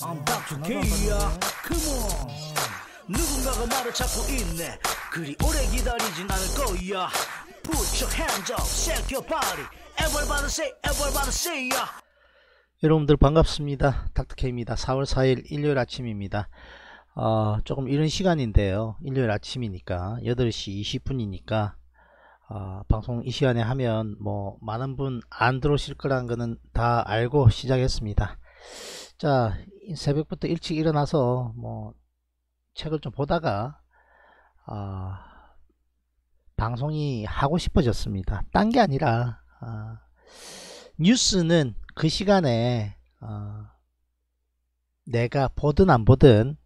I'm back to K야 Come on 누군가가 나를 찾고 있네 그리 오래 기다리진 않을 거야 Put your hands up, shake your body Everybody say, everybody say ya 여러분들 반갑습니다 닥터케입니다 4월 4일 일요일 아침입니다 어, 조금 이른 시간인데요 일요일 아침이니까 8시 20분이니까 어, 방송 이 시간에 하면 뭐 많은 분 안 들어오실 거란 거는 다 알고 시작했습니다 자 새벽부터 일찍 일어나서 뭐 책을 좀 보다가 어, 방송이 하고 싶어졌습니다 딴 게 아니라 아, 뉴스는 그 시간에 아, 내가 보든 안 보든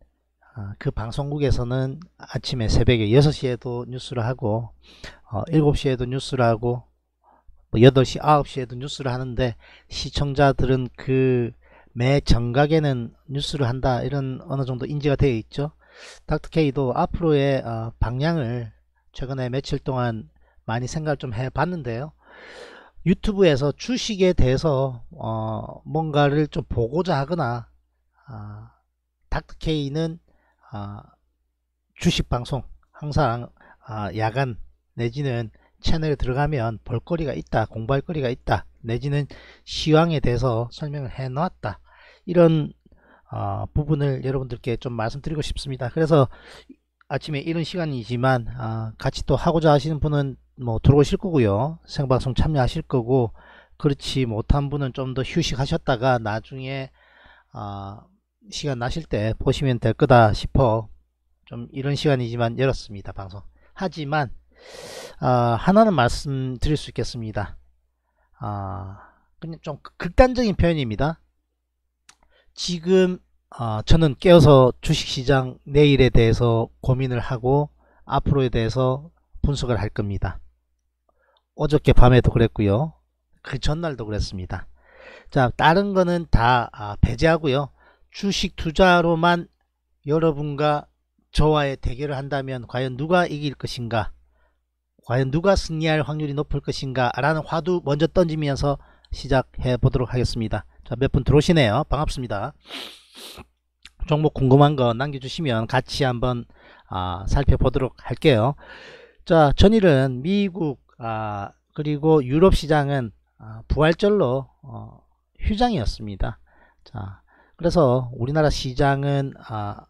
아, 그 방송국에서는 아침에 새벽에 6시에도 뉴스를 하고 어, 7시에도 뉴스를 하고 8시, 뭐 9시에도 뉴스를 하는데 시청자들은 그매 정각에는 뉴스를 한다 이런 어느 정도 인지가 되어 있죠. 닥터케이도 앞으로의 어, 방향을 최근에 며칠 동안 많이 생각을 좀 해봤는데요. 유튜브에서 주식에 대해서 어 뭔가를 좀 보고자 하거나 어 아, 닥터케이는 어 아, 주식 방송 항상 아, 야간 내지는 채널에 들어가면 볼거리가 있다 공부할 거리가 있다 내지는 시황에 대해서 설명을 해 놓았다 이런 어, 부분을 여러분들께 좀 말씀드리고 싶습니다. 그래서 아침에 이런 시간이지만 어, 같이 또 하고자 하시는 분은 뭐 들어오실 거고요. 생방송 참여하실 거고 그렇지 못한 분은 좀 더 휴식하셨다가 나중에 어, 시간 나실 때 보시면 될 거다 싶어 좀 이런 시간이지만 열었습니다. 방송. 하지만 어, 하나는 말씀드릴 수 있겠습니다. 어, 그냥 좀 극단적인 표현입니다. 지금 어, 저는 깨어서 주식시장 내일에 대해서 고민을 하고 앞으로에 대해서 분석을 할 겁니다. 어저께 밤에도 그랬고요. 그 전날도 그랬습니다. 자 다른 거는 다 아, 배제하고요. 주식 투자로만 여러분과 저와의 대결을 한다면 과연 누가 이길 것인가 과연 누가 승리할 확률이 높을 것인가 라는 화두 먼저 던지면서 시작해 보도록 하겠습니다. 자, 몇 분 들어오시네요. 반갑습니다. 종목 궁금한 거 남겨주시면 같이 한번 아, 살펴보도록 할게요. 자, 전일은 미국 아, 그리고 유럽 시장은 아, 부활절로 어, 휴장이었습니다. 자, 그래서 우리나라 시장은 아,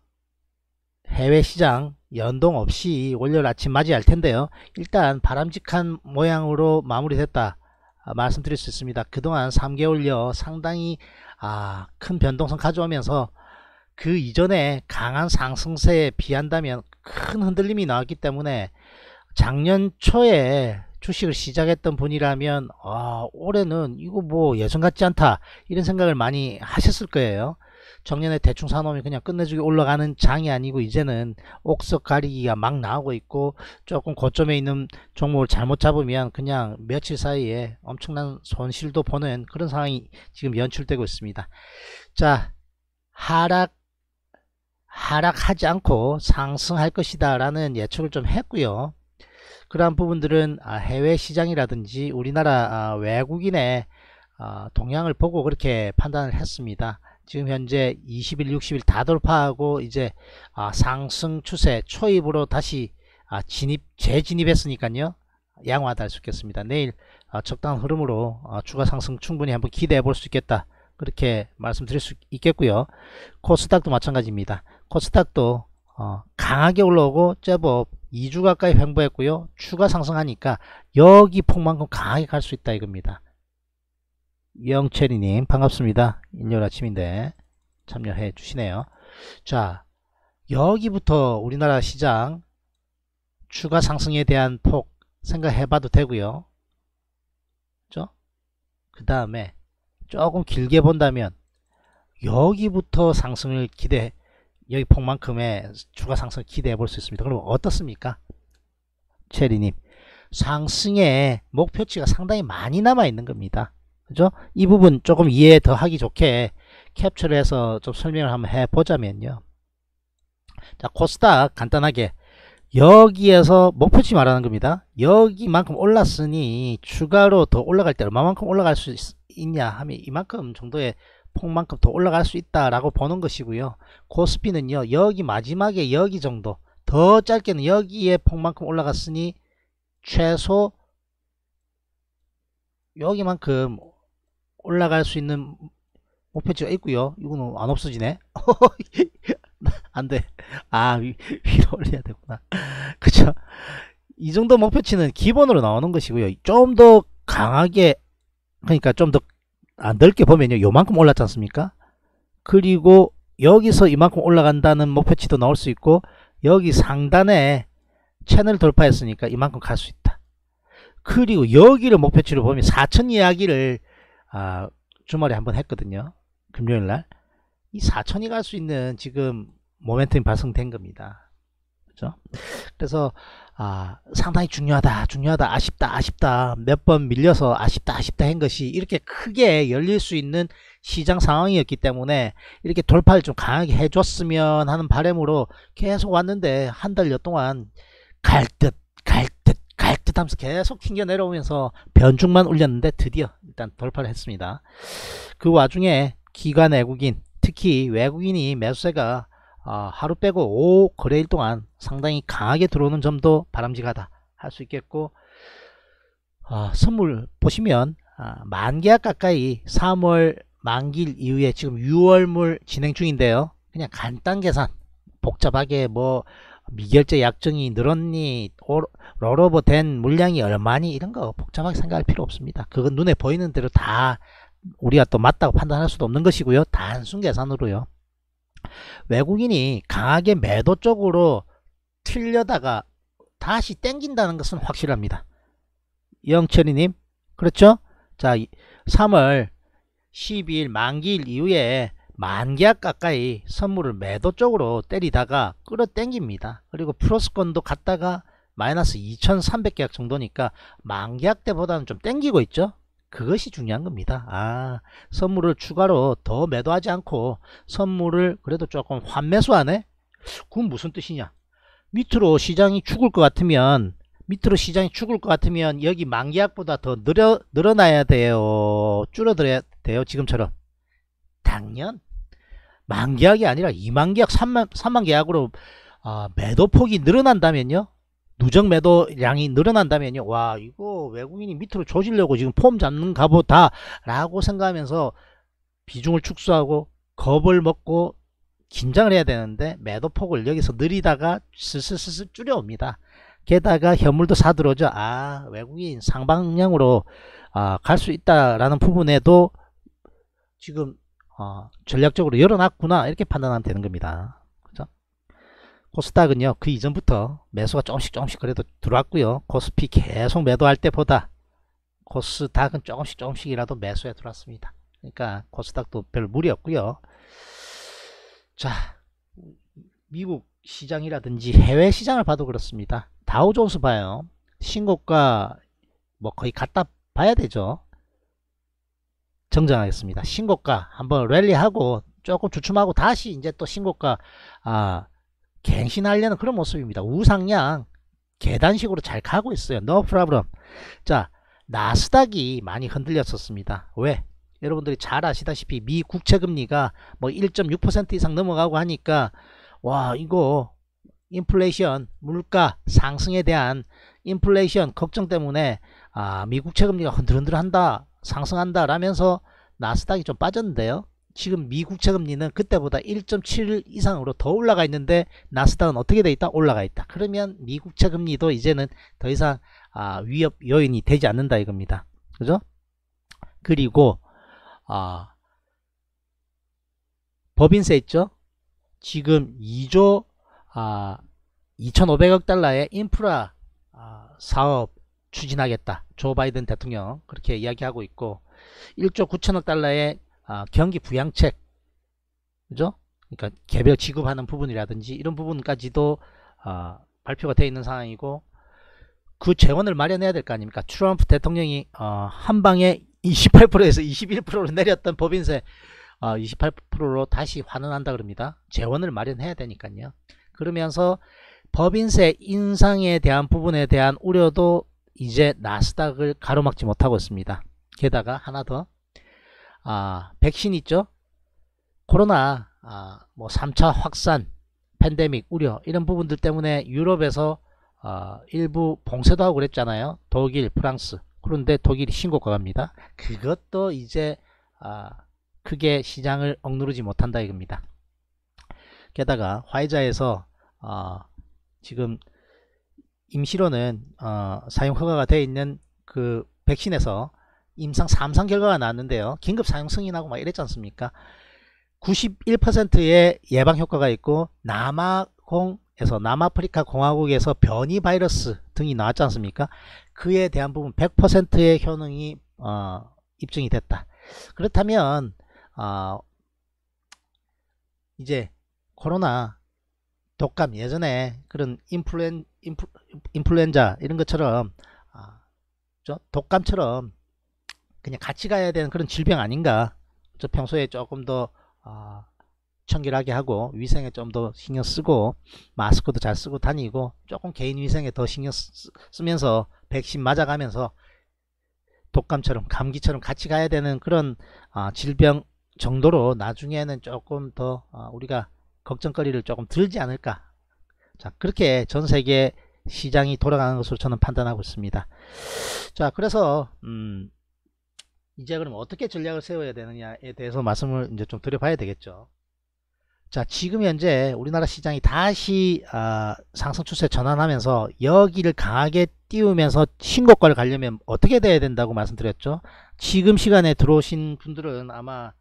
해외 시장 연동 없이 월요일 아침 맞이할 텐데요. 일단 바람직한 모양으로 마무리됐다. 아, 말씀드릴 수 있습니다. 그동안 3개월여 상당히 아, 큰 변동성 가져오면서 그 이전에 강한 상승세에 비한다면 큰 흔들림이 나왔기 때문에 작년 초에 주식을 시작했던 분이라면 아, 올해는 이거 뭐 예전 같지 않다 이런 생각을 많이 하셨을 거예요. 정년에 대충 사놓으면 그냥 끝내주기 올라가는 장이 아니고 이제는 옥석 가리기가 막 나오고 있고 조금 고점에 있는 종목을 잘못 잡으면 그냥 며칠 사이에 엄청난 손실도 보는 그런 상황이 지금 연출되고 있습니다. 자 하락 하락하지 않고 상승할 것이다 라는 예측을 좀 했고요. 그러한 부분들은 아, 해외 시장이라든지 우리나라 아, 외국인의 아, 동향을 보고 그렇게 판단을 했습니다. 지금 현재 20일 60일 다 돌파하고 이제 아, 상승 추세 초입으로 다시 아, 진입 재진입했으니까요 양호하다 할수 있겠습니다 내일 아, 적당한 흐름으로 아, 추가 상승 충분히 한번 기대해 볼 수 있겠다 그렇게 말씀드릴 수 있겠고요 코스닥도 마찬가지입니다 코스닥도 어, 강하게 올라오고 제법 2주 가까이 횡보했고요 추가 상승하니까 여기 폭만큼 강하게 갈 수 있다 이겁니다 영채리님 반갑습니다. 일요일 아침인데 참여해 주시네요. 자 여기부터 우리나라 시장 추가 상승에 대한 폭 생각해 봐도 되고요. 그 다음에 조금 길게 본다면 여기부터 상승을 기대 여기 폭만큼의 추가 상승 을 기대해 볼 수 있습니다. 그럼 어떻습니까? 체리님 상승의 목표치가 상당히 많이 남아 있는 겁니다. 그죠? 이 부분 조금 이해 더 하기 좋게 캡처를 해서 좀 설명을 한번 해보자면요. 자, 코스닥 간단하게 여기에서 목표치 말하는 겁니다. 여기만큼 올랐으니 추가로 더 올라갈 때 얼마만큼 올라갈 수 있, 냐 하면 이만큼 정도의 폭만큼 더 올라갈 수 있다라고 보는 것이고요. 코스피는요. 여기 마지막에 여기 정도 더 짧게는 여기에 폭만큼 올라갔으니 최소 여기만큼 올라갈 수 있는 목표치가 있고요 이거는 안 없어지네 안돼 아 위, 위로 올려야 되구나 그쵸 이 정도 목표치는 기본으로 나오는 것이고요 좀 더 강하게 그러니까 좀더안 아, 넓게 보면요 요만큼 올랐지 않습니까 그리고 여기서 이만큼 올라간다는 목표치도 나올 수 있고 여기 상단에 채널 돌파했으니까 이만큼 갈 수 있다 그리고 여기를 목표치로 보면 4천 이야기를 아, 주말에 한 번 했거든요. 금요일 날. 이 4천이 갈 수 있는 지금 모멘텀이 발생된 겁니다. 그죠? 그래서 아, 상당히 중요하다, 중요하다, 아쉽다, 아쉽다, 몇 번 밀려서 아쉽다, 아쉽다 한 것이 이렇게 크게 열릴 수 있는 시장 상황이었기 때문에 이렇게 돌파를 좀 강하게 해줬으면 하는 바람으로 계속 왔는데 한 달여 동안 갈듯 이렇 그 타면서 계속 튕겨 내려오면서 변중만 올렸는데 드디어 일단 돌파를 했습니다. 그 와중에 기관 외국인 특히 외국인이 매수세가 어, 하루 빼고 5 거래일 동안 상당히 강하게 들어오는 점도 바람직하다 할 수 있겠고 어, 선물 보시면 어, 아, 만개약 가까이 3월 만기일 이후에 지금 6월물 진행 중인데요 그냥 간단 계산 복잡하게 뭐 미결제 약정이 늘었니 롤오버 된 물량이 얼마니 이런 거 복잡하게 생각할 필요 없습니다. 그건 눈에 보이는 대로 다 우리가 또 맞다고 판단할 수도 없는 것이고요. 단순 계산으로요. 외국인이 강하게 매도 쪽으로 틀려다가 다시 땡긴다는 것은 확실합니다. 영철이님 그렇죠? 자 3월 12일 만기일 이후에 만계약 가까이 선물을 매도 쪽으로 때리다가 끌어땡깁니다 그리고 플러스권도 갔다가 마이너스 2300계약 정도니까 만계약 때보다는 좀 땡기고 있죠. 그것이 중요한 겁니다. 아 선물을 추가로 더 매도하지 않고 선물을 그래도 조금 환매수하네? 그건 무슨 뜻이냐? 밑으로 시장이 죽을 것 같으면 밑으로 시장이 죽을 것 같으면 여기 만기약보다 더 늘어, 늘어나야 돼요. 줄어들어야 돼요. 지금처럼. 작년 만 계약이 아니라 2만 계약, 3만, 3만 계약으로 어, 아, 매도 폭이 늘어난다면요. 누적 매도량이 늘어난다면요. 와 이거 외국인이 밑으로 조지려고 지금 폼 잡는가 보다 라고 생각하면서 비중을 축소하고 겁을 먹고 긴장을 해야 되는데 매도 폭을 여기서 느리다가 슬슬슬슬 줄여옵니다. 게다가 현물도 사들어져 아 외국인 상방향으로 아, 갈수 있다라는 부분에도 지금 어, 전략적으로 열어놨구나 이렇게 판단하면 되는 겁니다. 그죠? 코스닥은요 그 이전부터 매수가 조금씩 조금씩 그래도 들어왔고요. 코스피 계속 매도할 때보다 코스닥은 조금씩 조금씩이라도 매수에 들어왔습니다. 그러니까 코스닥도 별 무리 없고요. 자 미국 시장이라든지 해외 시장을 봐도 그렇습니다. 다우존스 봐요. 신고가 뭐 거의 갖다 봐야 되죠. 정정하겠습니다. 신고가 한번 랠리하고 조금 주춤하고 다시 이제 또 신고가 아, 갱신하려는 그런 모습입니다. 우상향 계단식으로 잘 가고 있어요. No problem. 자 나스닥이 많이 흔들렸었습니다. 왜? 여러분들이 잘 아시다시피 미 국채금리가 뭐 1.6% 이상 넘어가고 하니까 와 이거 인플레이션 물가 상승에 대한 인플레이션 걱정 때문에 아 미국 채금리가 흔들흔들한다 상승한다 라면서 나스닥이 좀 빠졌는데요. 지금 미 국채금리는 그때보다 1.7 이상으로 더 올라가 있는데 나스닥은 어떻게 돼 있다? 올라가 있다. 그러면 미 국채금리도 이제는 더 이상 아, 위협 요인이 되지 않는다 이겁니다. 그죠? 그리고 아, 법인세 있죠? 지금 2조 아, 2,500억 달러의 인프라 아, 사업 추진하겠다. 조 바이든 대통령 그렇게 이야기하고 있고 1조 9천억 달러의 아, 경기 부양책 그죠? 그러니까 개별 지급하는 부분이라든지 이런 부분까지도 어, 발표가 되어 있는 상황이고 그 재원을 마련해야 될 거 아닙니까? 트럼프 대통령이 어, 한 방에 28%에서 21%로 내렸던 법인세 어, 28%로 다시 환원한다 그럽니다. 재원을 마련해야 되니까요. 그러면서 법인세 인상에 대한 부분에 대한 우려도 이제 나스닥을 가로막지 못하고 있습니다. 게다가 하나 더 아, 백신 있죠? 코로나 아, 뭐 3차 확산, 팬데믹 우려 이런 부분들 때문에 유럽에서 아, 일부 봉쇄도 하고 그랬잖아요. 독일, 프랑스. 그런데 독일이 신고가 갑니다. 그것도 이제 아, 크게 시장을 억누르지 못한다 이겁니다. 게다가 화이자에서 아, 지금 임시로는 어, 사용 허가가 되어 있는 그 백신에서 임상 3상 결과가 나왔는데요. 긴급 사용 승인하고 막 이랬지 않습니까? 91%의 예방 효과가 있고 남아공에서 남아프리카 공화국에서 변이 바이러스 등이 나왔지 않습니까? 그에 대한 부분 100%의 효능이 어, 입증이 됐다. 그렇다면 어, 이제 코로나 독감 예전에 그런 인플루엔, 인플루엔자 이런 것처럼 어, 독감처럼 그냥 같이 가야 되는 그런 질병 아닌가 저 평소에 조금 더 어, 청결하게 하고 위생에 좀 더 신경 쓰고 마스크도 잘 쓰고 다니고 조금 개인 위생에 더 신경 쓰, 쓰면서 백신 맞아가면서 독감처럼 감기처럼 같이 가야 되는 그런 어, 질병 정도로 나중에는 조금 더 어, 우리가 걱정거리를 조금 들지 않을까 자 그렇게 전세계 시장이 돌아가는 것으로 저는 판단하고 있습니다 자 그래서 음 이제 그럼 어떻게 전략을 세워야 되느냐에 대해서 말씀을 이제 좀 드려봐야 되겠죠. 자, 지금 현재 우리나라 시장이 다시 아, 상승 추세 전환하면서 여기를 강하게 띄우면서 신고가를 가려면 어떻게 돼야 된다고 말씀드렸죠. 지금 시간에 들어오신 분들은 아마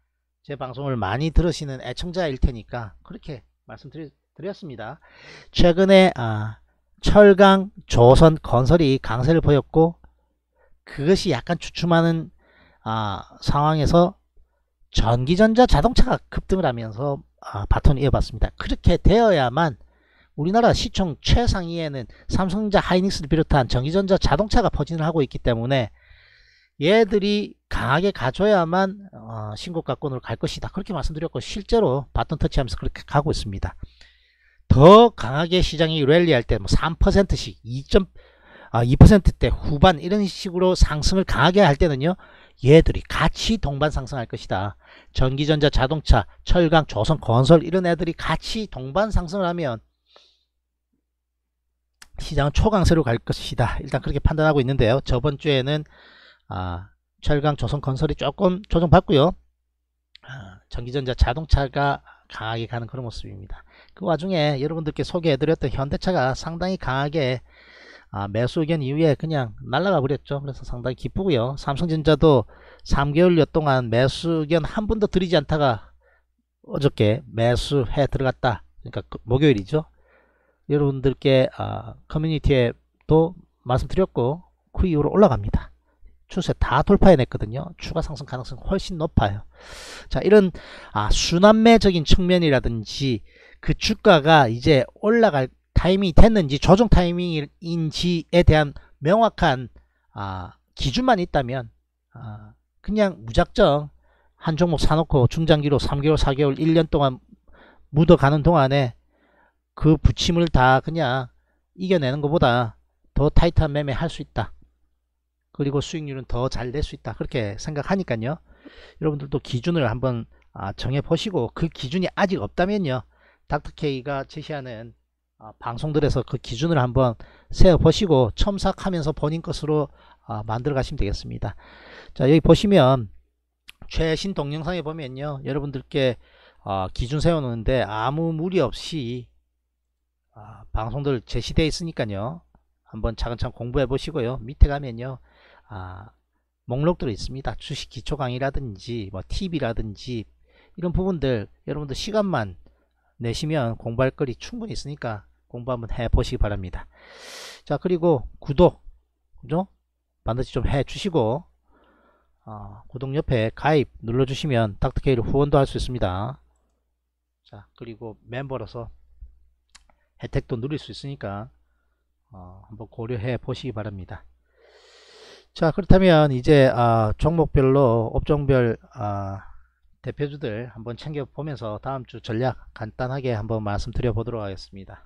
제 방송을 많이 들으시는 애청자일 테니까 그렇게 말씀드렸습니다. 최근에 아, 철강 조선 건설이 강세를 보였고 그것이 약간 주춤하는 아, 상황에서 전기전자 자동차가 급등을 하면서 아, 바톤 이어봤습니다. 그렇게 되어야만 우리나라 시총 최상위에는 삼성전자 하이닉스를 비롯한 전기전자 자동차가 퍼진을 하고 있기 때문에 얘들이 강하게 가져야만 어, 신고가권으로 갈 것이다. 그렇게 말씀드렸고 실제로 바톤 터치하면서 그렇게 가고 있습니다. 더 강하게 시장이 랠리할 때뭐 3%씩 2.2%대 아, 후반 이런 식으로 상승을 강하게 할 때는요. 얘들이 같이 동반 상승할 것이다. 전기전자, 자동차, 철강, 조선, 건설 이런 애들이 같이 동반 상승을 하면 시장은 초강세로 갈 것이다. 일단 그렇게 판단하고 있는데요. 저번 주에는 아, 철강, 조선, 건설이 조금 조정받고요. 아, 전기전자, 자동차가 강하게 가는 그런 모습입니다. 그 와중에 여러분들께 소개해드렸던 현대차가 상당히 강하게 아, 매수 의견 이후에 그냥 날라가 버렸죠. 그래서 상당히 기쁘고요. 삼성전자도 3개월여 동안 매수 의견 한 번도 드리지 않다가 어저께 매수해 들어갔다. 그러니까 그 목요일이죠. 여러분들께 아, 커뮤니티에도 말씀드렸고 그 이후로 올라갑니다. 추세 다 돌파해냈거든요. 추가 상승 가능성 훨씬 높아요. 자 이런 아, 순환매적인 측면이라든지 그 주가가 이제 올라갈 타이밍이 됐는지 조정 타이밍인지에 대한 명확한 아, 기준만 있다면 아, 그냥 무작정 한 종목 사놓고 중장기로 3개월 4개월 1년 동안 묻어가는 동안에 그 부침을 다 그냥 이겨내는 것보다 더 타이트한 매매 할 수 있다 그리고 수익률은 더 잘 낼 수 있다 그렇게 생각하니까요 여러분들도 기준을 한번 아, 정해 보시고 그 기준이 아직 없다면요 닥터케이가 제시하는 아, 방송들에서 그 기준을 한번 세어 보시고 첨삭하면서 본인 것으로 아, 만들어 가시면 되겠습니다. 자 여기 보시면 최신 동영상에 보면요 여러분들께 아, 기준 세워놓는데 아무 무리 없이 방송들 제시되어 있으니까요 한번 차근차근 공부해 보시고요 밑에 가면요 아, 목록들이 있습니다 주식 기초 강의라든지 뭐 팁이라든지 이런 부분들 여러분들 시간만 내시면 공부할 거리 충분히 있으니까 공부 한번 해보시기 바랍니다. 자 그리고 구독 그죠? 반드시 좀 해주시고 어, 구독 옆에 가입 눌러주시면 닥터케이를 후원도 할 수 있습니다. 자 그리고 멤버로서 혜택도 누릴 수 있으니까 어, 한번 고려해 보시기 바랍니다. 자 그렇다면 이제 아, 종목별로 업종별 아, 대표주들 한번 챙겨보면서 다음주 전략 간단하게 한번 말씀드려 보도록 하겠습니다.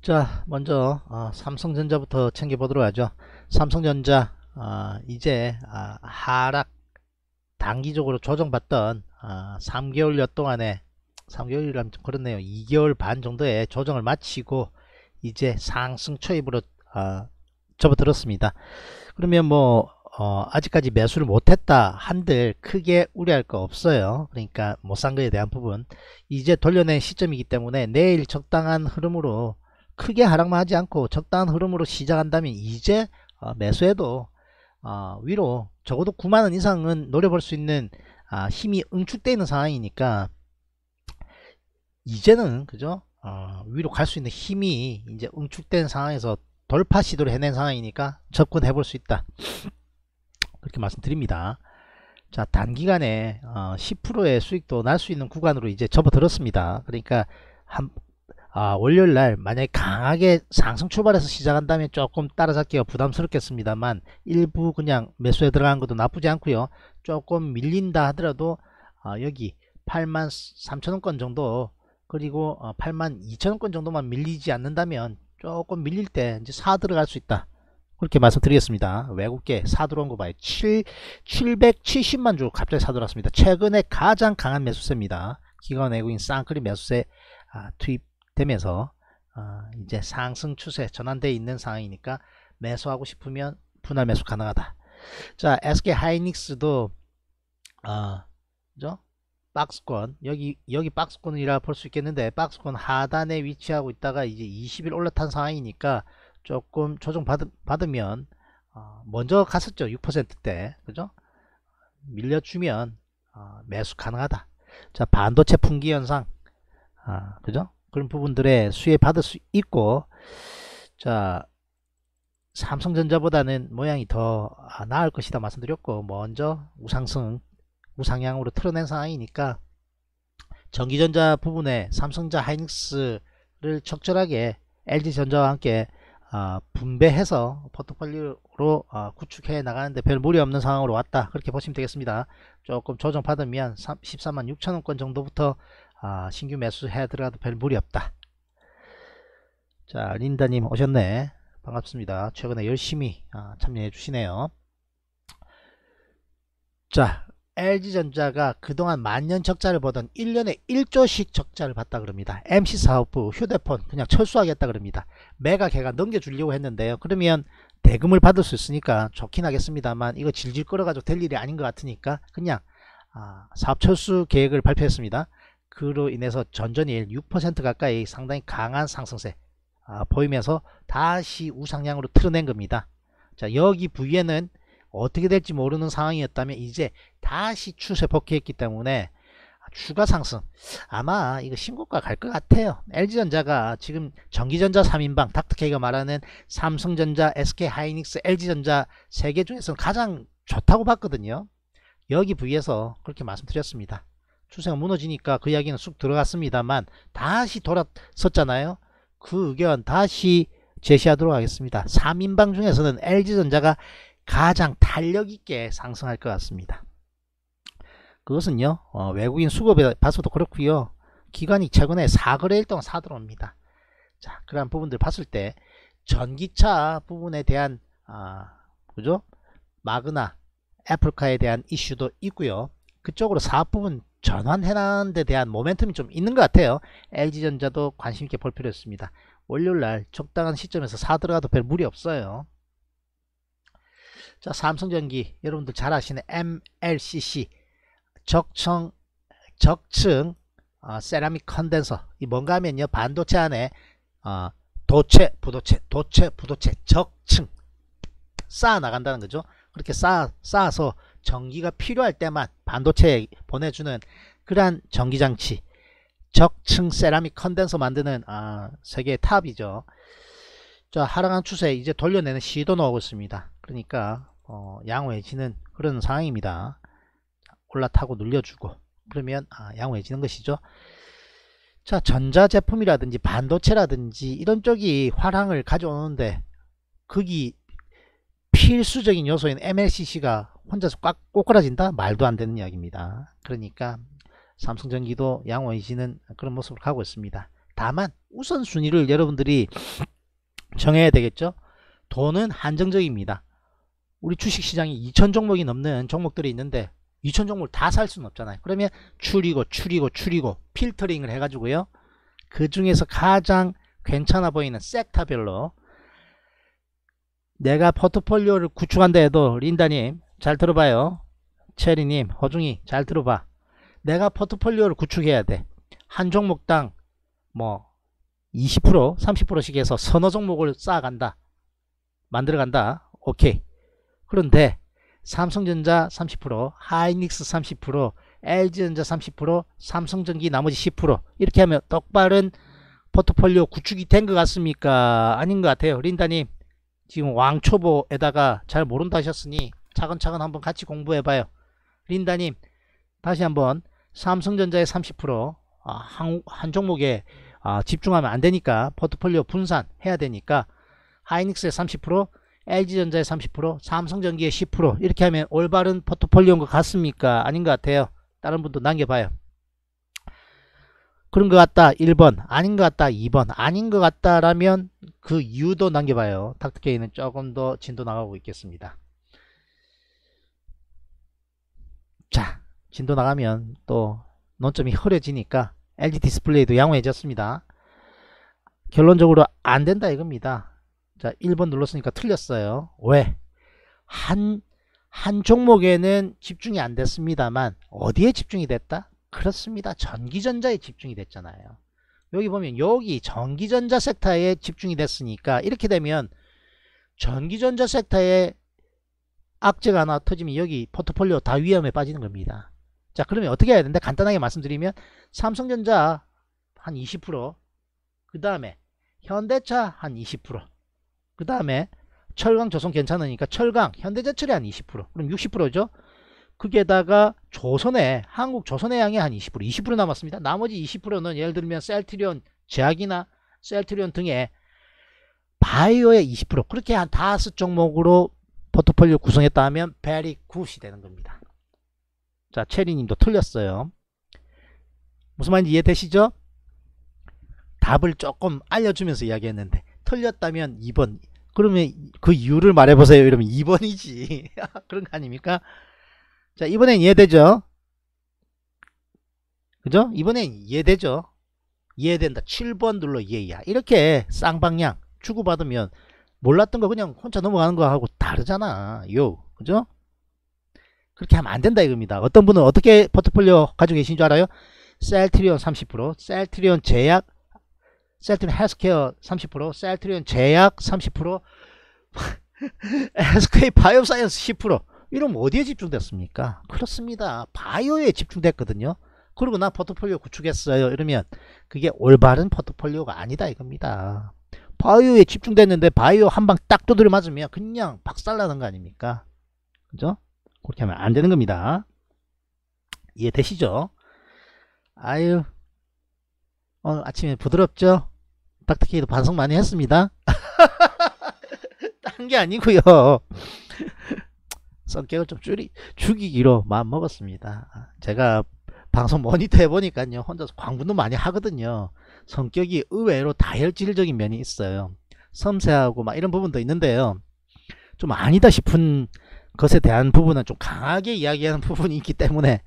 자 먼저 어, 삼성전자부터 챙겨보도록 하죠 삼성전자 어, 이제 어, 하락 단기적으로 조정받던 3개월여 동안에 3개월이라면 그렇네요 2개월 반 정도의 조정을 마치고 이제 상승 초입으로 접어들었습니다 그러면 뭐 어, 아직까지 매수를 못했다 한들 크게 우려할 거 없어요 그러니까 못산 거에 대한 부분 이제 돌려낸 시점이기 때문에 내일 적당한 흐름으로 크게 하락만 하지 않고 적당한 흐름으로 시작한다면 이제 어, 매수해도 어, 위로 적어도 9만원 이상은 노려볼 수 있는 아, 힘이 응축되어 있는 상황이니까 이제는 그죠 어, 위로 갈 수 있는 힘이 이제 응축된 상황에서 돌파 시도를 해낸 상황이니까 접근해 볼 수 있다 그렇게 말씀드립니다 자 단기간에 10%의 수익도 날 수 있는 구간으로 이제 접어들었습니다 그러니까 한 아, 월요일 날 만약에 강하게 상승 출발해서 시작한다면 조금 따라잡기가 부담스럽겠습니다만 일부 그냥 매수에 들어간 것도 나쁘지 않고요. 조금 밀린다 하더라도 아, 여기 8만 3천원권 정도 그리고 어, 8만 2천원권 정도만 밀리지 않는다면 조금 밀릴 때 이제 사 들어갈 수 있다. 그렇게 말씀드리겠습니다. 외국계 사 들어온 거 봐요. 7, 770만 주 갑자기 사 들어왔습니다. 최근에 가장 강한 매수세입니다. 기관 외국인 쌍클리 매수세 아, 투입 되면서 어, 이제 상승 추세 전환되어 있는 상황이니까 매수하고 싶으면 분할 매수 가능하다. 자 SK 하이닉스도 어, 박스권 여기 여기 박스권이라 볼 수 있겠는데 박스권 하단에 위치하고 있다가 이제 20일 올라탄 상황이니까 조금 조정 받, 받으면 어, 먼저 갔었죠 6%대 그죠? 밀려주면 어, 매수 가능하다. 자 반도체 풍기 현상 아, 그죠? 그런 부분들에 수혜 받을 수 있고 자 삼성전자보다는 모양이 더 아, 나을 것이다 말씀드렸고 먼저 우상승 우상향으로 틀어낸 상황이니까 전기전자 부분에 삼성자 하이닉스를 적절하게 LG전자와 함께 아, 분배해서 포트폴리오로 아, 구축해 나가는데 별 무리 없는 상황으로 왔다 그렇게 보시면 되겠습니다 조금 조정받으면 13만 6천원권 정도부터 아, 신규 매수 헤드라도 별 무리 없다. 자, 린다님 오셨네. 반갑습니다. 최근에 열심히 아, 참여해 주시네요. 자, LG전자가 그동안 만년 적자를 보던 1년에 1조씩 적자를 봤다 그럽니다. MC 사업부 휴대폰 그냥 철수하겠다 그럽니다. 매각 해가 넘겨주려고 했는데요. 그러면 대금을 받을 수 있으니까 좋긴 하겠습니다만 이거 질질 끌어가지고 될 일이 아닌 것 같으니까 그냥 아, 사업 철수 계획을 발표했습니다. 그로 인해서 전전일 6% 가까이 상당히 강한 상승세 아, 보이면서 다시 우상향으로 틀어낸 겁니다. 자 여기 부위에는 어떻게 될지 모르는 상황이었다면 이제 다시 추세 복귀했기 때문에 추가 상승 아마 이거 신고가 갈 것 같아요 LG전자가 지금 전기전자 3인방 닥터케이가 말하는 삼성전자 SK하이닉스 LG전자 세 개중에서 가장 좋다고 봤거든요 여기 부위에서 그렇게 말씀드렸습니다 추세가 무너지니까 그 이야기는 쑥 들어갔습니다만 다시 돌아섰잖아요. 그 의견 다시 제시하도록 하겠습니다. 3인방 중에서는 LG전자가 가장 탄력있게 상승할 것 같습니다. 그것은요. 어, 외국인 수급에 봐서도 그렇고요. 기관이 최근에 4거래일 동안 사들어옵니다. 자, 그러한 부분들 봤을 때 전기차 부분에 대한 아, 그죠? 마그나, 애플카에 대한 이슈도 있고요. 그쪽으로 사업 부분 전환해라는 데 대한 모멘텀이 좀 있는 것 같아요. LG전자도 관심있게 볼 필요 있습니다. 월요일날 적당한 시점에서 사 들어가도 별 무리 없어요. 자 삼성전기 여러분들 잘 아시는 MLCC 적층 적층 어, 세라믹 컨덴서 이 뭔가 하면요 반도체 안에 어, 도체 부도체 도체 부도체 적층 쌓아 나간다는 거죠 그렇게 쌓아, 쌓아서 전기가 필요할 때만 반도체에 보내주는 그러한 전기장치 적층 세라믹 컨덴서 만드는 아, 세계의 탑이죠 자 하락한 추세 이제 돌려내는 시도 나오고 있습니다 그러니까 어, 양호해지는 그런 상황입니다 올라타고 눌려주고 그러면 아, 양호해지는 것이죠 자 전자제품이라든지 반도체라든지 이런 쪽이 화랑을 가져오는데 거기 필수적인 요소인 MLCC가 혼자서 꽉 꼬꾸라진다? 말도 안 되는 이야기입니다. 그러니까 삼성전기도 양호해지는 그런 모습을 가고 있습니다. 다만 우선순위를 여러분들이 정해야 되겠죠. 돈은 한정적입니다. 우리 주식시장이 2천 종목이 넘는 종목들이 있는데 2천 종목을 다 살 수는 없잖아요. 그러면 추리고 추리고 추리고 필터링을 해가지고요. 그 중에서 가장 괜찮아 보이는 섹터별로 내가 포트폴리오를 구축한다 해도 린다님 잘 들어봐요 체리님 허중이 잘 들어봐 내가 포트폴리오를 구축해야 돼한 종목당 뭐20% 30%씩 해서 서너 종목을 쌓아간다 만들어간다 오케이 그런데 삼성전자 30% 하이닉스 30% LG전자 30% 삼성전기 나머지 10% 이렇게 하면 똑바른 포트폴리오 구축이 된 것 같습니까 아닌 것 같아요 린다님 지금 왕초보에다가 잘 모른다 하셨으니 차근차근 한번 같이 공부해봐요. 린다님 다시 한번 삼성전자의 30% 아, 한, 한 종목에 아, 집중하면 안되니까 포트폴리오 분산해야 되니까 하이닉스의 30% LG전자의 30% 삼성전기의 10% 이렇게 하면 올바른 포트폴리오인 것 같습니까? 아닌 것 같아요. 다른 분도 남겨봐요. 그런 것 같다 1번 아닌 것 같다 2번 아닌 것 같다라면 그 이유도 남겨봐요 닥터케이는 조금 더 진도 나가고 있겠습니다 자 진도 나가면 또 논점이 흐려지니까 LG 디스플레이도 양호해졌습니다 결론적으로 안된다 이겁니다 자 1번 눌렀으니까 틀렸어요 왜? 한, 한 종목에는 집중이 안됐습니다만 어디에 집중이 됐다? 그렇습니다. 전기전자에 집중이 됐잖아요. 여기 보면 여기 전기전자 섹터에 집중이 됐으니까 이렇게 되면 전기전자 섹터에 악재가 하나 터지면 여기 포트폴리오 다 위험에 빠지는 겁니다. 자 그러면 어떻게 해야 되는데 간단하게 말씀드리면 삼성전자 한 20%그 다음에 현대차 한 20%그 다음에 철강 조성 괜찮으니까 철강 현대제철이 한20% 그럼 60%죠. 그게다가 조선해 한국 조선의 양이 한 20% 20% 남았습니다. 나머지 20%는 예를 들면 셀트리온 제약이나 셀트리온 등의 바이오의 20% 그렇게 한 다섯 종목으로 포트폴리오 구성했다 하면 베리 굿이 되는 겁니다. 자 체리님도 틀렸어요. 무슨 말인지 이해되시죠? 답을 조금 알려주면서 이야기했는데 틀렸다면 2번 그러면 그 이유를 말해보세요 이러면 2번이지 그런 거 아닙니까? 자, 이번엔 이해되죠? 그죠? 이번엔 이해되죠? 이해된다. 7번 눌러 이해야. 이렇게 쌍방향 주고받으면 몰랐던 거 그냥 혼자 넘어가는 거하고 다르잖아. 요. 그죠? 그렇게 하면 안 된다 이겁니다. 어떤 분은 어떻게 포트폴리오 가지고 계신 줄 알아요? 셀트리온 30%, 셀트리온 제약, 셀트리온 헬스케어 30%, 셀트리온 제약 30%, 에스케이 바이오사이언스 10%. 이러면 어디에 집중됐습니까? 그렇습니다. 바이오에 집중됐거든요. 그리고 나 포트폴리오 구축했어요. 이러면 그게 올바른 포트폴리오가 아니다 이겁니다. 바이오에 집중됐는데 바이오 한 방 딱 두드려 맞으면 그냥 박살나는 거 아닙니까? 그죠? 그렇게 하면 안 되는 겁니다. 이해되시죠? 아유 오늘 아침에 부드럽죠? 닥터케이도 반성 많이 했습니다. 딴 게 아니고요. 성격을 좀 줄이 죽이기로 마음 먹었습니다. 아, 제가 방송 모니터 해보니까요 혼자서 광분도 많이 하거든요. 성격이 의외로 다혈질적인 면이 있어요. 섬세하고 막 이런 부분도 있는데요. 좀 아니다 싶은 것에 대한 부분은 좀 강하게 이야기하는 부분이 있기 때문에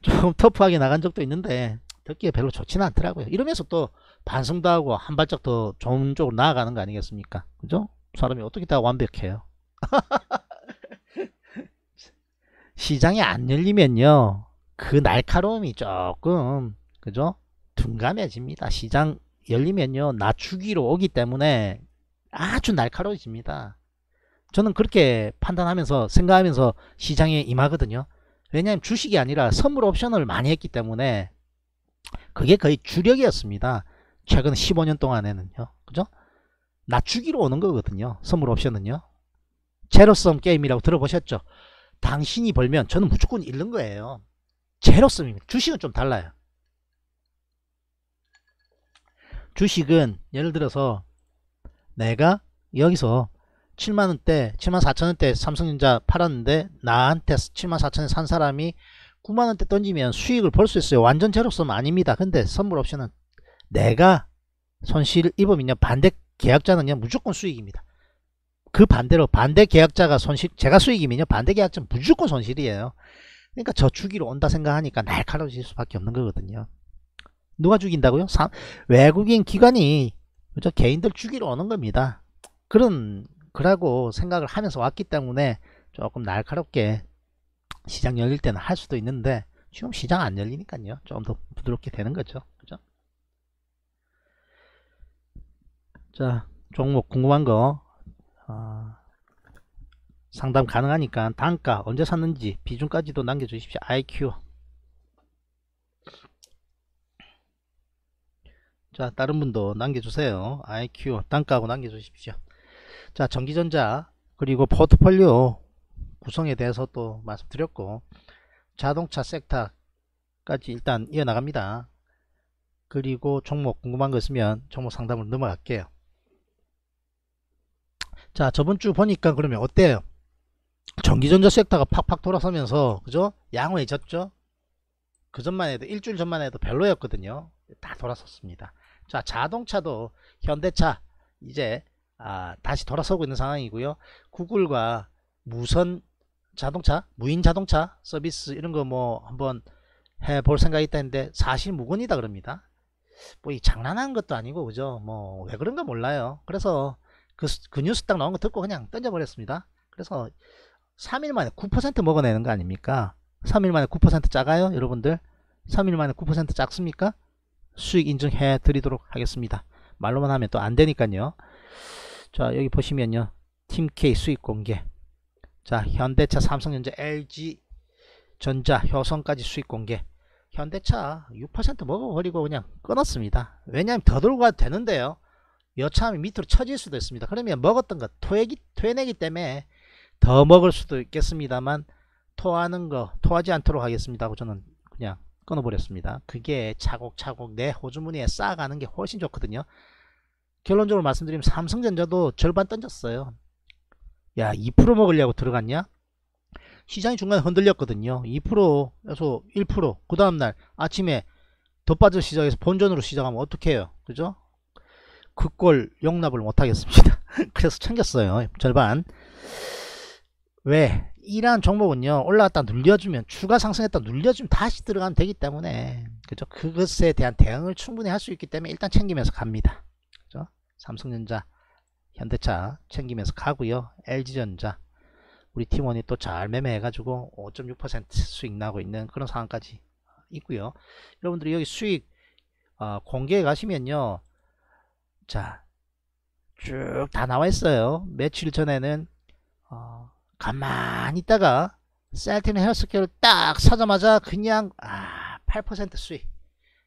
좀 터프하게 나간 적도 있는데 듣기에 별로 좋지는 않더라고요. 이러면서 또 반성도 하고 한 발짝 더 좋은 쪽으로 나아가는 거 아니겠습니까? 그죠? 사람이 어떻게 다 완벽해요. 시장이 안 열리면요. 그 날카로움이 조금 그죠? 둔감해집니다. 시장 열리면요. 낮추기로 오기 때문에 아주 날카로워집니다. 저는 그렇게 판단하면서 생각하면서 시장에 임하거든요. 왜냐하면 주식이 아니라 선물 옵션을 많이 했기 때문에 그게 거의 주력이었습니다. 최근 15년 동안에는요. 그죠? 낮추기로 오는 거거든요. 선물 옵션은요. 제로섬 게임이라고 들어보셨죠? 당신이 벌면 저는 무조건 잃는 거예요. 제로섬입니다. 주식은 좀 달라요. 주식은 예를 들어서 내가 여기서 7만원대 7만4천원대 삼성전자 팔았는데 나한테 7만4천원에 산 사람이 9만원대 던지면 수익을 볼수 있어요 완전 제로섬 아닙니다 근데 선물 옵션은 내가 손실 입음이냐 반대 계약자는요 무조건 수익입니다 그 반대로 반대 계약자가 손실 제가 수익이면요 반대 계약자는 무조건 손실이에요 그러니까 저축이로 온다 생각하니까 날카로워질 수밖에 없는 거거든요 누가 죽인다고요? 사, 외국인 기관이 그저 개인들 죽이러 오는 겁니다 그런 그라고 생각을 하면서 왔기 때문에 조금 날카롭게 시장 열릴 때는 할 수도 있는데 지금 시장 안 열리니까요 좀 더 부드럽게 되는 거죠 그죠? 자 종목 궁금한 거 아, 상담 가능하니까 단가 언제 샀는지 비중까지도 남겨주십시오. IQ 자 다른 분도 남겨주세요. IQ 단가하고 남겨주십시오. 자 전기전자 그리고 포트폴리오 구성에 대해서 또 말씀드렸고 자동차 섹터까지 일단 이어나갑니다. 그리고 종목 궁금한 거 있으면 종목 상담으로 넘어갈게요. 자 저번주 보니까 그러면 어때요 전기전자 섹터가 팍팍 돌아서면서 그죠 양호해졌죠 그 전만 해도 일주일 전만 해도 별로였거든요 다 돌아섰습니다 자 자동차도 현대차 이제 아, 다시 돌아서고 있는 상황이고요 구글과 무선 자동차 무인 자동차 서비스 이런 거 뭐 한번 해 볼 생각이 있다 했는데 사실 무건이다 그럽니다 뭐 이 장난한 것도 아니고 그죠 뭐 왜 그런가 몰라요 그래서 그, 그 뉴스 딱 나온 거 듣고 그냥 던져버렸습니다. 그래서 3일 만에 9% 먹어내는 거 아닙니까? 3일 만에 9% 작아요? 여러분들 3일 만에 9% 작습니까? 수익 인증해 드리도록 하겠습니다. 말로만 하면 또 안 되니까요. 자 여기 보시면요. 팀K 수익 공개 자 현대차 삼성전자 LG 전자 효성까지 수익 공개 현대차 6% 먹어버리고 그냥 끊었습니다. 왜냐하면 더 들고 가도 되는데요. 여차하면 밑으로 처질 수도 있습니다. 그러면 먹었던 거 토해기, 토해내기 때문에 더 먹을 수도 있겠습니다만 토하는 거 토하지 않도록 하겠습니다 하고 저는 그냥 끊어버렸습니다. 그게 차곡차곡 내 호주머니에 쌓아가는 게 훨씬 좋거든요. 결론적으로 말씀드리면 삼성전자도 절반 던졌어요. 야 2% 먹으려고 들어갔냐? 시장이 중간에 흔들렸거든요. 2%에서 1%그 다음날 아침에 더 빠져 시작해서 본전으로 시작하면 어떡 해요? 그죠? 그걸 용납을 못하겠습니다. 그래서 챙겼어요. 절반. 왜? 이러한 종목은요. 올라갔다 눌려주면 추가 상승했다 눌려주면 다시 들어가면 되기 때문에 그죠? 그것에 대한 대응을 충분히 할 수 있기 때문에 일단 챙기면서 갑니다. 그죠? 삼성전자, 현대차 챙기면서 가고요. LG전자 우리 팀원이 또 잘 매매해가지고 5.6% 수익 나고 있는 그런 상황까지 있고요. 여러분들이 여기 수익 어, 공개해 가시면요. 자, 쭉 다 나와 있어요. 며칠 전에는 어, 가만히 있다가 셀틴 헬스케어를 딱 사자마자 그냥 아, 8% 수익